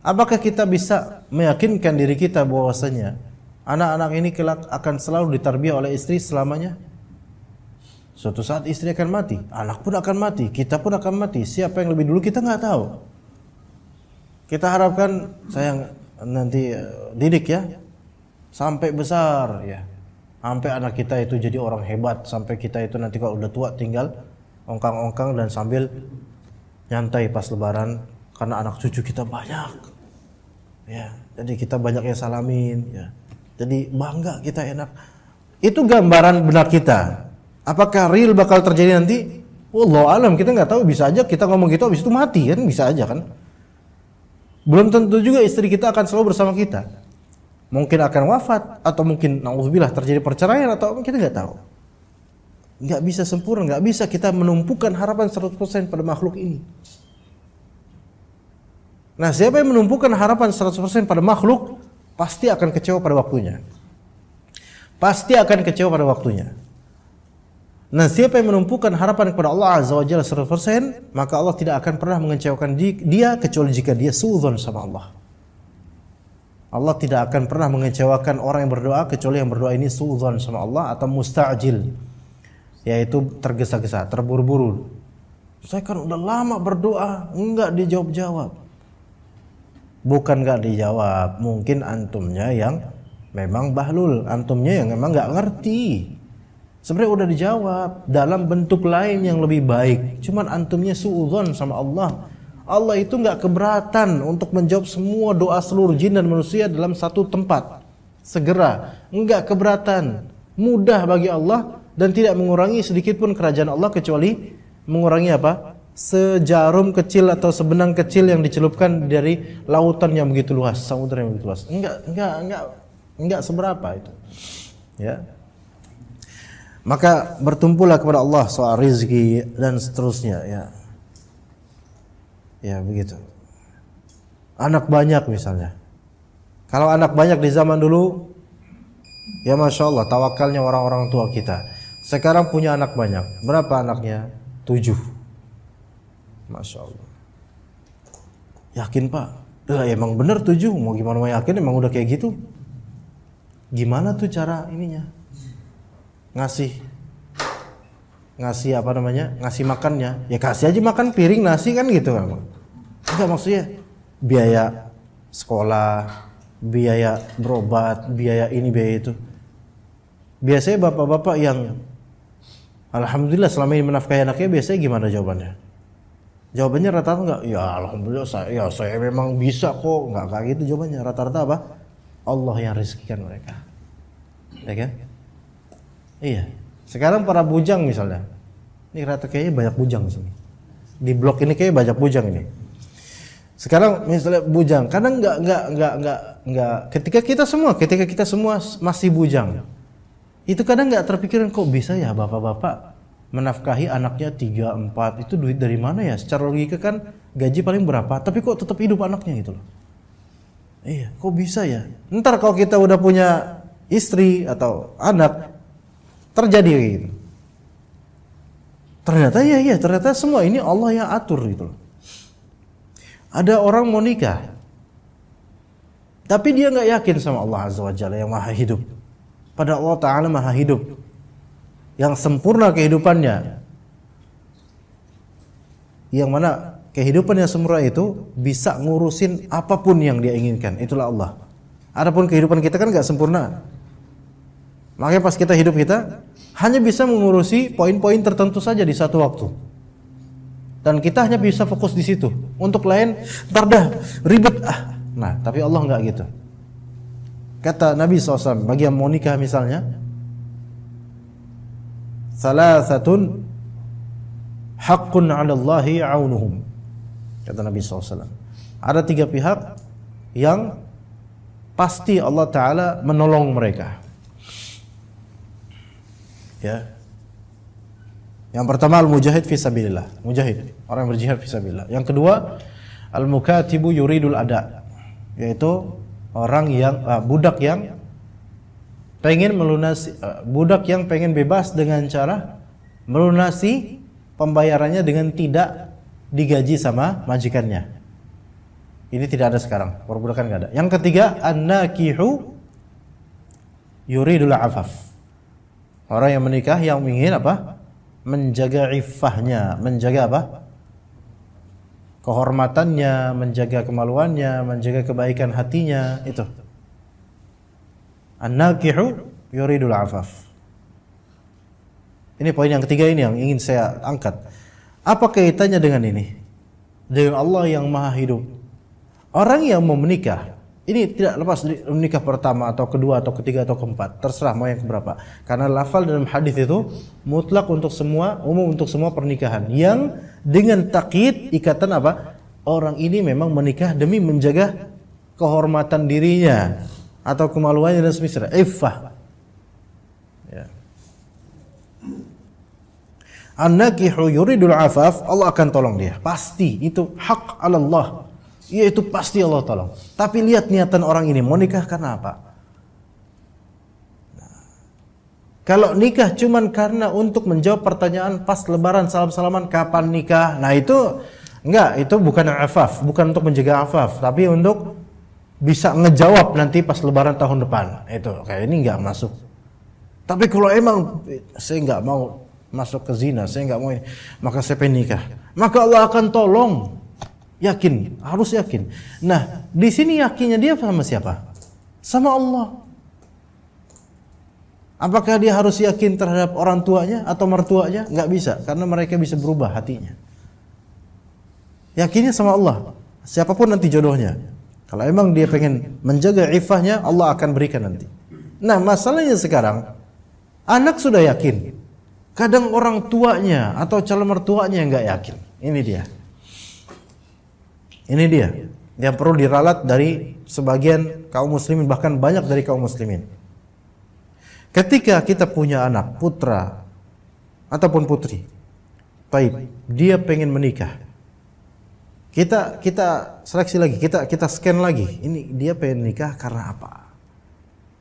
Apakah kita bisa meyakinkan diri kita bahwasanya anak-anak ini kelak akan selalu ditarbiah oleh istri selamanya? Suatu saat istri akan mati, anak pun akan mati, kita pun akan mati. Siapa yang lebih dulu kita nggak tahu. Kita harapkan sayang nanti eh, didik ya sampai besar ya. Sampai anak kita itu jadi orang hebat, sampai kita itu nanti kalau udah tua tinggal ongkang-ongkang dan sambil nyantai pas lebaran karena anak cucu kita banyak ya jadi kita banyak yang salamin ya jadi bangga kita enak itu gambaran benar kita apakah real bakal terjadi nanti Wallah alam kita nggak tahu bisa aja kita ngomong gitu habis itu mati kan bisa aja kan belum tentu juga istri kita akan selalu bersama kita mungkin akan wafat atau mungkin naudzubillah terjadi perceraian atau kita nggak tahu nggak bisa sempurna nggak bisa kita menumpukan harapan 100% pada makhluk ini Nah, siapa yang menumpukan harapan 100% pada makhluk pasti akan kecewa pada waktunya. Pasti akan kecewa pada waktunya. Nah, siapa yang menumpukan harapan kepada Allah Azza wa Jalla 100%, maka Allah tidak akan pernah mengecewakan dia kecuali jika dia suudzon sama Allah. Allah tidak akan pernah mengecewakan orang yang berdoa kecuali yang berdoa ini suudzon sama Allah atau musta'jil. Yaitu tergesa-gesa, terburu-buru. Saya kan udah lama berdoa, enggak dijawab-jawab bukan gak dijawab mungkin antumnya yang memang bahlul antumnya yang memang gak ngerti sebenarnya udah dijawab dalam bentuk lain yang lebih baik cuman antumnya suudzon sama Allah Allah itu gak keberatan untuk menjawab semua doa seluruh jin dan manusia dalam satu tempat segera nggak keberatan mudah bagi Allah dan tidak mengurangi sedikit pun kerajaan Allah kecuali mengurangi apa sejarum kecil atau sebenang kecil yang dicelupkan dari lautan yang begitu luas, samudra yang begitu luas. Enggak, enggak, enggak, enggak seberapa itu. Ya. Maka bertumpulah kepada Allah soal rizki dan seterusnya. Ya, ya begitu. Anak banyak misalnya. Kalau anak banyak di zaman dulu, ya masya Allah tawakalnya orang-orang tua kita. Sekarang punya anak banyak. Berapa anaknya? Tujuh Masya Allah. Yakin pak? Lah emang bener tujuh. Mau gimana mau yakin emang udah kayak gitu. Gimana tuh cara ininya? Ngasih ngasih apa namanya ngasih makannya ya kasih aja makan piring nasi kan gitu kan enggak maksudnya biaya sekolah biaya berobat biaya ini biaya itu biasanya bapak-bapak yang alhamdulillah selama ini menafkahi anaknya biasanya gimana jawabannya Jawabannya rata-rata enggak? Ya alhamdulillah saya ya saya memang bisa kok. Enggak kayak gitu jawabannya. Rata-rata apa? Allah yang rezekikan mereka. Ya kan? Iya. Sekarang para bujang misalnya. Ini rata kayaknya banyak bujang di sini. Di blok ini kayaknya banyak bujang ini. Sekarang misalnya bujang, kadang nggak nggak nggak nggak nggak. Ketika kita semua, ketika kita semua masih bujang, itu kadang nggak terpikirkan kok bisa ya bapak-bapak menafkahi anaknya 3 4 itu duit dari mana ya secara logika kan gaji paling berapa tapi kok tetap hidup anaknya gitu loh iya kok bisa ya ntar kalau kita udah punya istri atau anak terjadi gitu ternyata ya iya, ternyata semua ini Allah yang atur gitu loh ada orang mau nikah tapi dia nggak yakin sama Allah Azza wa Jalla yang maha hidup pada Allah Ta'ala maha hidup yang sempurna kehidupannya. Yang mana kehidupan yang sempurna itu bisa ngurusin apapun yang dia inginkan. Itulah Allah. Adapun kehidupan kita kan nggak sempurna. Makanya pas kita hidup kita hanya bisa mengurusi poin-poin tertentu saja di satu waktu. Dan kita hanya bisa fokus di situ. Untuk lain, ntar ribet. Ah. Nah, tapi Allah nggak gitu. Kata Nabi SAW, bagi yang mau nikah misalnya, thalathatun haqqun 'ala Allahi 'aunuhum. Kata Nabi SAW. Ada tiga pihak yang pasti Allah taala menolong mereka. Ya. Yang pertama al-mujahid fi sabilillah, mujahid, orang yang berjihad fi sabilillah. Yang kedua al-mukatibu yuridul ada, yaitu orang yang uh, budak yang pengen melunasi eh, budak yang pengen bebas dengan cara melunasi pembayarannya dengan tidak digaji sama majikannya. Ini tidak ada sekarang, perbudakan gak ada. Yang ketiga, kihu yuri yuridul afaf. Orang yang menikah yang ingin apa? Menjaga iffahnya, menjaga apa? Kehormatannya, menjaga kemaluannya, menjaga kebaikan hatinya, itu. An-nakihu yuridul afaf. Ini poin yang ketiga ini yang ingin saya angkat. Apa kaitannya dengan ini? Dengan Allah yang maha hidup. Orang yang mau menikah, ini tidak lepas dari menikah pertama atau kedua atau ketiga atau keempat, terserah mau yang keberapa. Karena lafal dalam hadis itu mutlak untuk semua, umum untuk semua pernikahan yang dengan takyid ikatan apa? Orang ini memang menikah demi menjaga kehormatan dirinya, atau kemaluannya dan semisal iffah ya an yuridul afaf Allah akan tolong dia pasti itu hak Allah ya itu pasti Allah tolong tapi lihat niatan orang ini mau nikah karena apa nah. Kalau nikah cuman karena untuk menjawab pertanyaan pas lebaran salam-salaman kapan nikah. Nah itu enggak, itu bukan afaf, bukan untuk menjaga afaf, tapi untuk bisa ngejawab nanti pas lebaran tahun depan itu kayak ini nggak masuk tapi kalau emang saya nggak mau masuk ke zina saya nggak mau ini maka saya pengen maka Allah akan tolong yakin harus yakin nah di sini yakinnya dia sama siapa sama Allah apakah dia harus yakin terhadap orang tuanya atau mertuanya nggak bisa karena mereka bisa berubah hatinya yakinnya sama Allah siapapun nanti jodohnya kalau emang dia pengen menjaga ifahnya, Allah akan berikan nanti. Nah, masalahnya sekarang anak sudah yakin. Kadang orang tuanya atau calon mertuanya nggak yakin. Ini dia. Ini dia. Yang perlu diralat dari sebagian kaum muslimin bahkan banyak dari kaum muslimin. Ketika kita punya anak putra ataupun putri, baik, dia pengen menikah. Kita kita seleksi lagi, kita kita scan lagi. Ini dia pengen nikah karena apa?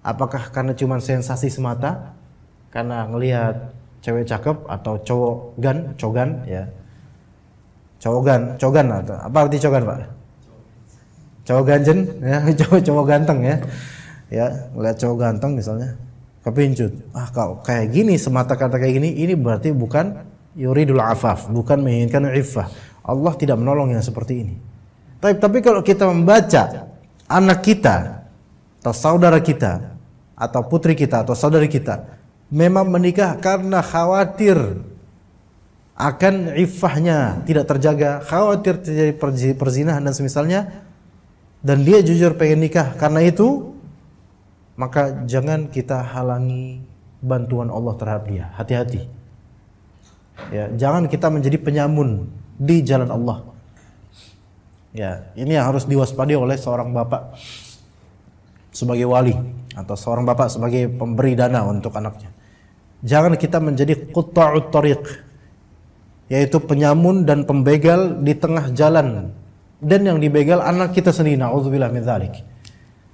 Apakah karena cuma sensasi semata? Karena ngelihat cewek cakep atau cowok gan, cogan ya. Cowok gan, cogan atau apa arti cogan, Pak? Cowok ganjen ya, cowok cowok ganteng ya. Ya, ngelihat cowok ganteng misalnya kepincut. Ah kau kayak gini semata kata kayak gini ini berarti bukan yuridul afaf, bukan menginginkan iffah Allah tidak menolong yang seperti ini. Tapi, tapi kalau kita membaca anak kita atau saudara kita atau putri kita atau saudari kita memang menikah karena khawatir akan ifahnya tidak terjaga, khawatir terjadi perzinahan dan semisalnya dan dia jujur pengen nikah karena itu maka jangan kita halangi bantuan Allah terhadap dia. Hati-hati. Ya, jangan kita menjadi penyamun di jalan Allah. Ya, ini yang harus diwaspadai oleh seorang bapak sebagai wali atau seorang bapak sebagai pemberi dana untuk anaknya. Jangan kita menjadi kutu'ut tariq yaitu penyamun dan pembegal di tengah jalan dan yang dibegal anak kita sendiri naudzubillah min dzalik.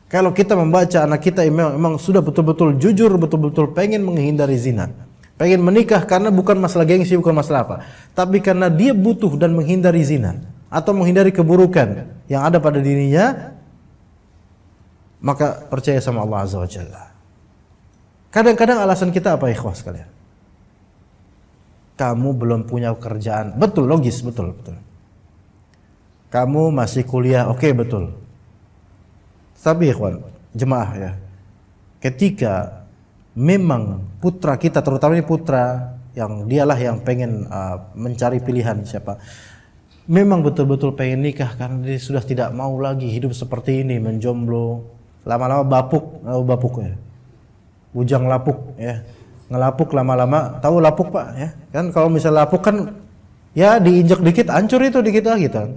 Kalau kita membaca anak kita memang sudah betul-betul jujur, betul-betul pengen menghindari zina. Pengen menikah karena bukan masalah gengsi, bukan masalah apa. Tapi karena dia butuh dan menghindari zina atau menghindari keburukan yang ada pada dirinya, maka percaya sama Allah Azza wa Jalla. Kadang-kadang alasan kita apa ikhwah sekalian? Kamu belum punya kerjaan Betul, logis, betul, betul. Kamu masih kuliah, oke okay, betul. Tapi ikhwan, jemaah ya. Ketika memang putra kita terutama ini putra yang dialah yang pengen uh, mencari pilihan siapa memang betul-betul pengen nikah karena dia sudah tidak mau lagi hidup seperti ini menjomblo lama-lama bapuk tahu bapuk ya ujang lapuk ya ngelapuk lama-lama tahu lapuk pak ya kan kalau misal lapuk kan ya diinjak dikit hancur itu dikit lagi kan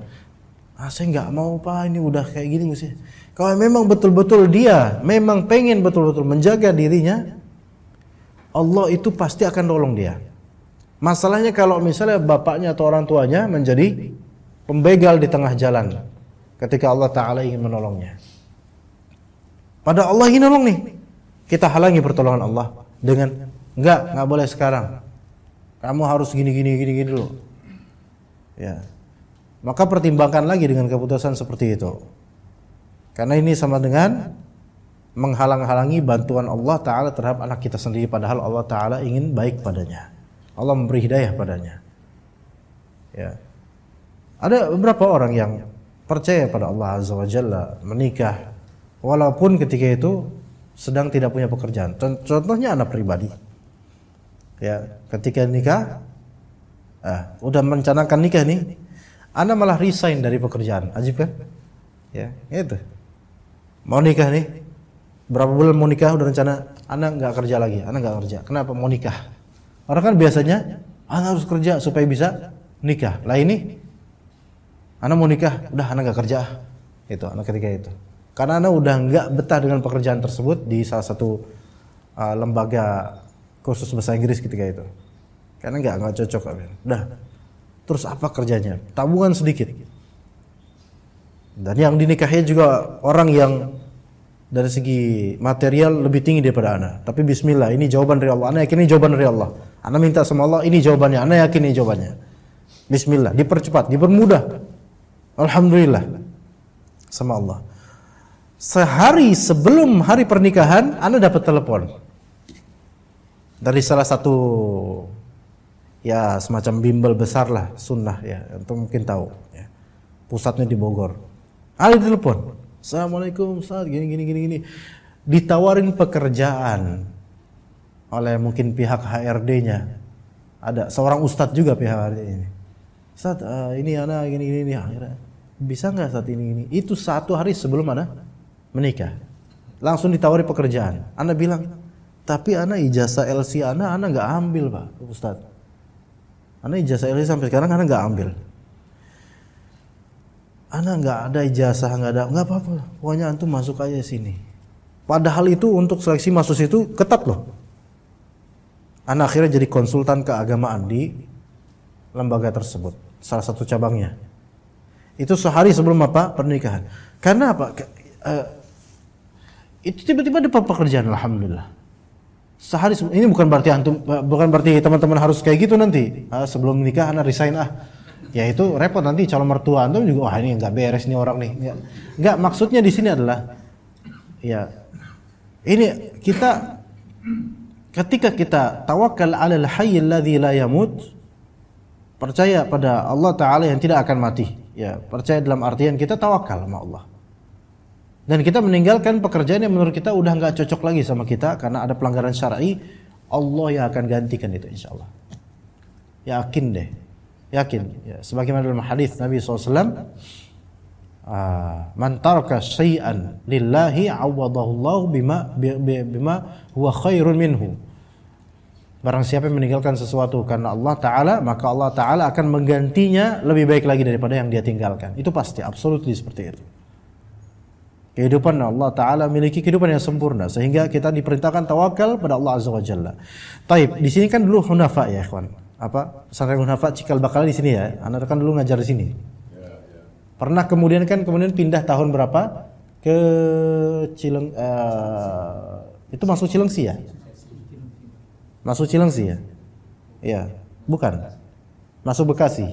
ah, saya nggak mau pak ini udah kayak gini sih ya. kalau memang betul-betul dia memang pengen betul-betul menjaga dirinya Allah itu pasti akan tolong dia. Masalahnya kalau misalnya bapaknya atau orang tuanya menjadi pembegal di tengah jalan ketika Allah Ta'ala ingin menolongnya. Pada Allah ingin nolong nih. Kita halangi pertolongan Allah dengan enggak, enggak boleh sekarang. Kamu harus gini gini gini gini dulu. Ya. Maka pertimbangkan lagi dengan keputusan seperti itu. Karena ini sama dengan menghalang-halangi bantuan Allah Ta'ala terhadap anak kita sendiri padahal Allah Ta'ala ingin baik padanya Allah memberi hidayah padanya ya ada beberapa orang yang percaya pada Allah Azza wa Jalla menikah walaupun ketika itu sedang tidak punya pekerjaan contohnya anak pribadi ya ketika nikah eh, udah merencanakan nikah nih anda malah resign dari pekerjaan ajib kan ya itu mau nikah nih berapa bulan mau nikah udah rencana anak nggak kerja lagi anak nggak kerja kenapa mau nikah orang kan biasanya anak harus kerja supaya bisa nikah lah ini anak mau nikah udah anak nggak kerja itu anak ketika itu karena anak udah nggak betah dengan pekerjaan tersebut di salah satu uh, lembaga khusus bahasa Inggris ketika itu karena nggak nggak cocok udah terus apa kerjanya tabungan sedikit dan yang dinikahin juga orang yang dari segi material lebih tinggi daripada ana. Tapi bismillah, ini jawaban dari Allah. Ana yakin ini jawaban dari Allah. Ana minta sama Allah, ini jawabannya. Ana yakin ini jawabannya. Bismillah, dipercepat, dipermudah. Alhamdulillah. Sama Allah. Sehari sebelum hari pernikahan, ana dapat telepon dari salah satu ya semacam bimbel besar lah sunnah ya untuk mungkin tahu ya. pusatnya di Bogor ada telepon Assalamualaikum Ustaz, gini gini gini gini. Ditawarin pekerjaan oleh mungkin pihak HRD-nya. Ada seorang ustadz juga pihak HRD ini. Ustaz, uh, ini ana gini gini, nih akhirnya bisa nggak saat ini ini? Itu satu hari sebelum mana menikah. Langsung ditawari pekerjaan. Anda bilang, tapi anak ijazah LC anak, anak nggak ambil pak, Ustadz. Anak ijazah LC sampai sekarang anak nggak ambil anak nggak ada ijazah nggak ada nggak apa-apa pokoknya antum masuk aja sini padahal itu untuk seleksi masuk itu ketat loh anak akhirnya jadi konsultan keagamaan di lembaga tersebut salah satu cabangnya itu sehari sebelum apa pernikahan karena apa uh, itu tiba-tiba dapat pekerjaan alhamdulillah sehari ini bukan berarti antum bukan berarti teman-teman harus kayak gitu nanti uh, sebelum nikah anak resign ah ya itu repot nanti calon mertua antum juga wah ini nggak beres nih orang nih ya. nggak maksudnya di sini adalah ya ini kita ketika kita tawakal alal hayyil ladzi la yamut percaya pada Allah taala yang tidak akan mati ya percaya dalam artian kita tawakal sama Allah dan kita meninggalkan pekerjaan yang menurut kita udah nggak cocok lagi sama kita karena ada pelanggaran syar'i Allah yang akan gantikan itu insya Allah yakin deh yakin ya, sebagaimana dalam hadis Nabi SAW ah, man taraka syai'an lillahi Allah bima bima huwa khairun minhu barang siapa yang meninggalkan sesuatu karena Allah taala maka Allah taala akan menggantinya lebih baik lagi daripada yang dia tinggalkan itu pasti absolut seperti itu kehidupan Allah Ta'ala memiliki kehidupan yang sempurna sehingga kita diperintahkan tawakal pada Allah Azza wa Jalla. Taib, di sini kan dulu hunafa ya ikhwan apa pesantren Hunafa Cikal Bakal di sini ya. Anda kan dulu ngajar di sini. Pernah kemudian kan kemudian pindah tahun berapa ke Cileng uh, itu masuk Cilengsi ya? Masuk Cilengsi ya? Iya, bukan. Masuk Bekasi.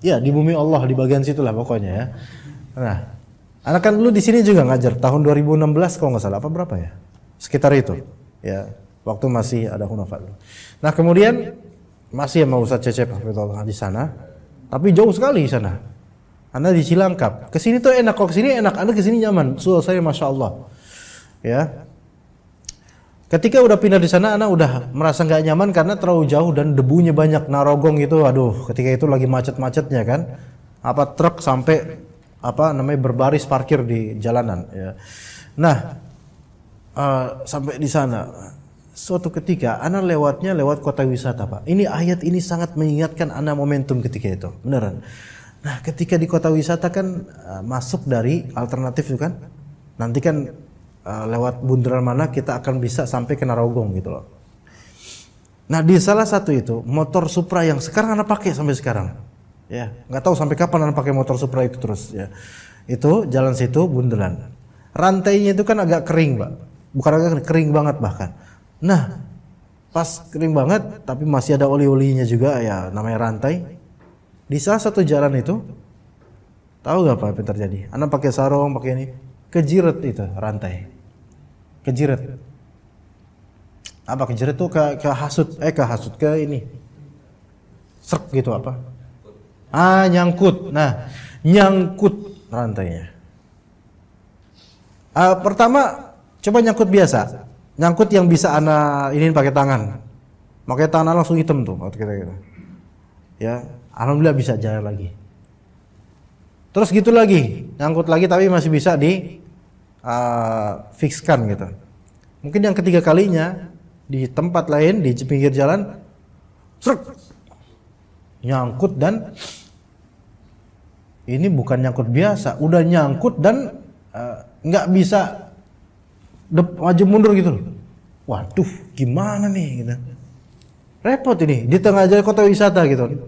Ya, di bumi Allah di bagian situlah pokoknya ya. Nah, anak kan dulu di sini juga ngajar tahun 2016 kalau nggak salah apa berapa ya? Sekitar itu. Ya, waktu masih ada Hunafat. Nah, kemudian masih sama Ustaz Cecep Hafidullah di sana, tapi jauh sekali di sana. Anda di Cilangkap. ke sini tuh enak, kok ke sini enak. Anda ke sini nyaman. Suasana masya Allah. Ya. Ketika udah pindah di sana, Anda udah merasa nggak nyaman karena terlalu jauh dan debunya banyak. Narogong itu, aduh, ketika itu lagi macet-macetnya kan. Apa truk sampai apa namanya berbaris parkir di jalanan. Ya. Nah, uh, sampai di sana suatu ketika anak lewatnya lewat kota wisata pak ini ayat ini sangat mengingatkan anak momentum ketika itu beneran nah ketika di kota wisata kan uh, masuk dari alternatif itu kan nanti kan uh, lewat bundaran mana kita akan bisa sampai ke Narogong gitu loh nah di salah satu itu motor Supra yang sekarang anak pakai sampai sekarang ya nggak tahu sampai kapan anak pakai motor Supra itu terus ya itu jalan situ bundaran rantainya itu kan agak kering pak bukan agak kering banget bahkan Nah, pas kering banget tapi masih ada oli-olinya juga ya namanya rantai. Di salah satu jalan itu tahu gak apa yang terjadi? Anak pakai sarung, pakai ini, kejiret itu rantai. Kejiret. Apa kejiret tuh ke, ke hasut, eh ke hasut ke ini. Serk gitu apa? Ah, nyangkut. Nah, nyangkut rantainya. Uh, pertama, coba nyangkut biasa nyangkut yang bisa anak ini pakai tangan pakai tangan langsung hitam tuh waktu kita kita ya alhamdulillah bisa jalan lagi terus gitu lagi nyangkut lagi tapi masih bisa di uh, fixkan gitu mungkin yang ketiga kalinya di tempat lain di pinggir jalan truk nyangkut dan ini bukan nyangkut biasa udah nyangkut dan ah, nggak uh, bisa maju mundur gitu loh. Waduh, gimana nih gitu. Repot ini di tengah jalan kota wisata gitu.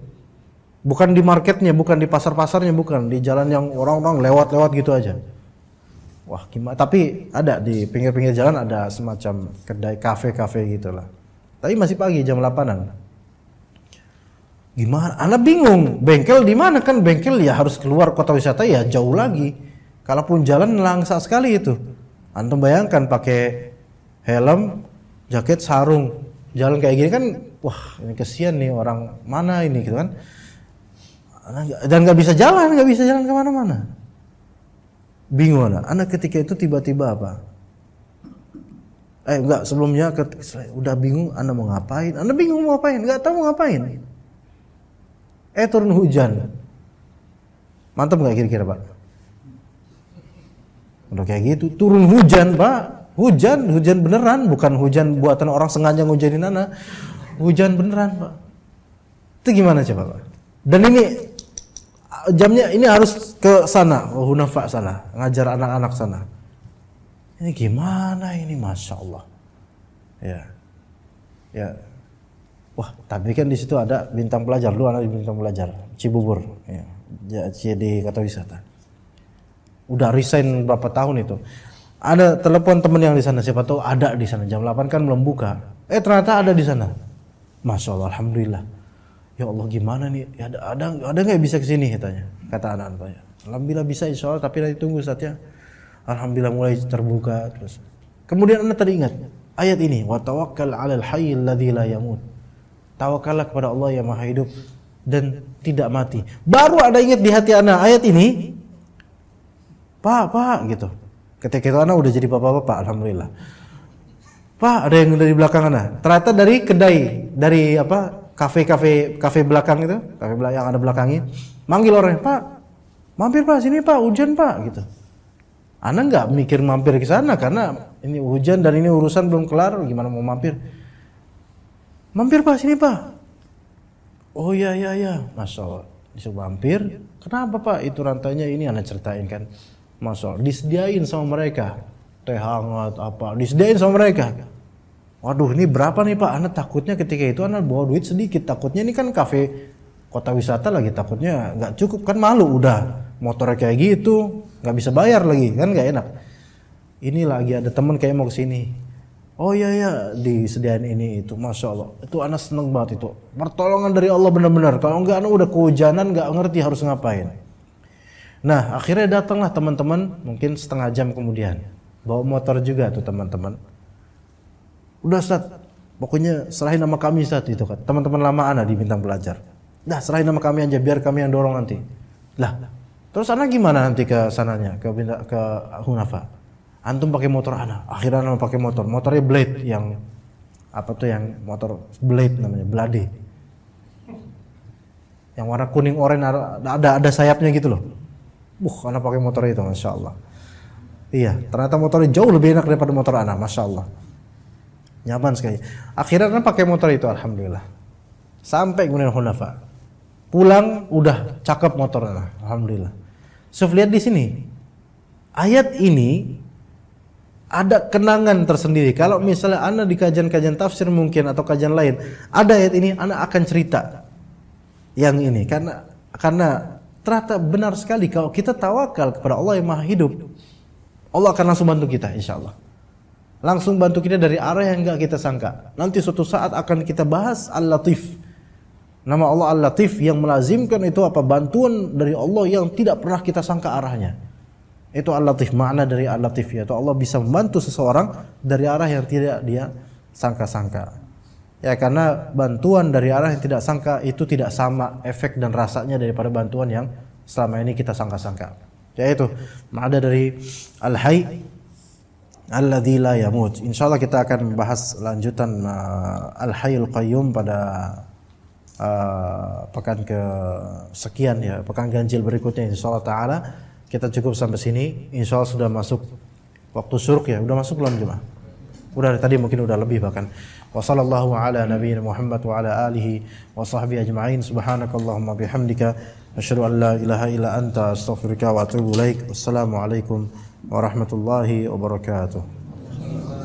Bukan di marketnya, bukan di pasar-pasarnya, bukan di jalan yang orang-orang lewat-lewat gitu aja. Wah, gimana? Tapi ada di pinggir-pinggir jalan ada semacam kedai kafe-kafe gitulah. Tapi masih pagi jam 8-an. Gimana? Anda bingung. Bengkel di mana kan? Bengkel ya harus keluar kota wisata ya jauh lagi. Kalaupun jalan langsa sekali itu Antum bayangkan pakai helm, jaket, sarung, jalan kayak gini kan, wah ini kesian nih orang mana ini gitu kan. Nah, ya, dan nggak bisa jalan, nggak bisa jalan kemana-mana. Bingung anak. Anak ketika itu tiba-tiba apa? Eh enggak sebelumnya udah bingung anak mau ngapain, anak bingung mau ngapain, nggak tahu mau ngapain. Eh turun hujan, mantap nggak kira-kira pak? Udah kayak gitu turun hujan pak, hujan hujan beneran bukan hujan buatan orang sengaja ngujarin nana hujan beneran pak. Itu gimana coba pak? Dan ini jamnya ini harus ke sana, hunafa sana, ngajar anak-anak sana. Ini gimana ini masya Allah. Ya, ya. Wah, tapi kan di situ ada bintang pelajar, lu anak bintang pelajar, Cibubur, ya, jadi kata wisata udah resign berapa tahun itu ada telepon temen yang di sana siapa tahu ada di sana jam 8 kan belum buka eh ternyata ada di sana masya allah alhamdulillah ya allah gimana nih ya, ada ada ada nggak bisa kesini katanya kata anak anaknya alhamdulillah bisa insya allah tapi nanti tunggu saatnya alhamdulillah mulai terbuka terus kemudian anda teringat ayat ini wa tawakkal alal hayyil ladzi la yamut tawakallah kepada Allah yang maha hidup dan tidak mati baru ada ingat di hati anak ayat ini pak pak gitu ketika itu anak udah jadi bapak-bapak alhamdulillah pak ada yang dari belakang anak ternyata dari kedai dari apa kafe kafe kafe belakang itu kafe belakang yang ada belakangnya manggil orangnya pak mampir pak sini pak hujan pak gitu anak nggak mikir mampir ke sana karena ini hujan dan ini urusan belum kelar gimana mau mampir mampir pak sini pak oh ya ya ya masya allah disuruh mampir kenapa pak itu rantainya ini anak ceritain kan Masalah disediain sama mereka teh hangat apa disediain sama mereka waduh ini berapa nih pak anak takutnya ketika itu anak bawa duit sedikit takutnya ini kan kafe kota wisata lagi takutnya nggak cukup kan malu udah motor kayak gitu nggak bisa bayar lagi kan nggak enak ini lagi ada temen kayak mau kesini Oh iya iya disediain ini itu masya Allah itu anak seneng banget itu pertolongan dari Allah benar-benar kalau enggak anak udah kehujanan nggak ngerti harus ngapain Nah, akhirnya datanglah teman-teman, mungkin setengah jam kemudian. Bawa motor juga tuh teman-teman. Udah Ustaz, pokoknya serahin nama kami saat itu kan. Teman-teman lama anak di bintang belajar. nah serahin nama kami aja biar kami yang dorong nanti. Lah, terus anak gimana nanti ke sananya ke bintang, ke Hunafa? Antum pakai motor anak, akhirnya anak pakai motor. Motornya blade yang apa tuh yang motor blade namanya, blade. Yang warna kuning oranye ada ada sayapnya gitu loh Wah, anak pakai motor itu, masya Allah. Iya, ternyata motornya jauh lebih enak daripada motor anak, masya Allah. Nyaman sekali. Akhirnya anak pakai motor itu, alhamdulillah. Sampai kemudian Hunafa. Pulang, udah cakep motor anak, alhamdulillah. So, lihat di sini, ayat ini ada kenangan tersendiri. Kalau misalnya anak di kajian-kajian tafsir mungkin atau kajian lain, ada ayat ini, anak akan cerita yang ini karena karena Ternyata benar sekali kalau kita tawakal kepada Allah yang Maha Hidup, Allah akan langsung bantu kita insya Allah. Langsung bantu kita dari arah yang enggak kita sangka. Nanti suatu saat akan kita bahas Al-Latif. Nama Allah Al-Latif yang melazimkan itu apa bantuan dari Allah yang tidak pernah kita sangka arahnya. Itu Al-Latif, makna dari Al-Latif yaitu Allah bisa membantu seseorang dari arah yang tidak dia sangka-sangka ya karena bantuan dari arah yang tidak sangka itu tidak sama efek dan rasanya daripada bantuan yang selama ini kita sangka-sangka yaitu ada dari al hay alladzi la yamut Allah kita akan membahas lanjutan uh, al hayyul qayyum pada uh, pekan ke sekian ya pekan ganjil berikutnya Insya Allah taala kita cukup sampai sini insyaallah sudah masuk waktu suruk ya udah masuk belum jemaah udah tadi mungkin udah lebih bahkan وصلى الله على نبينا محمد وعلى آله وصحبه أجمعين سبحانك اللهم بحمدك أشهد أن لا إله إلا أنت أستغفرك وأتوب إليك والسلام عليكم ورحمة الله وبركاته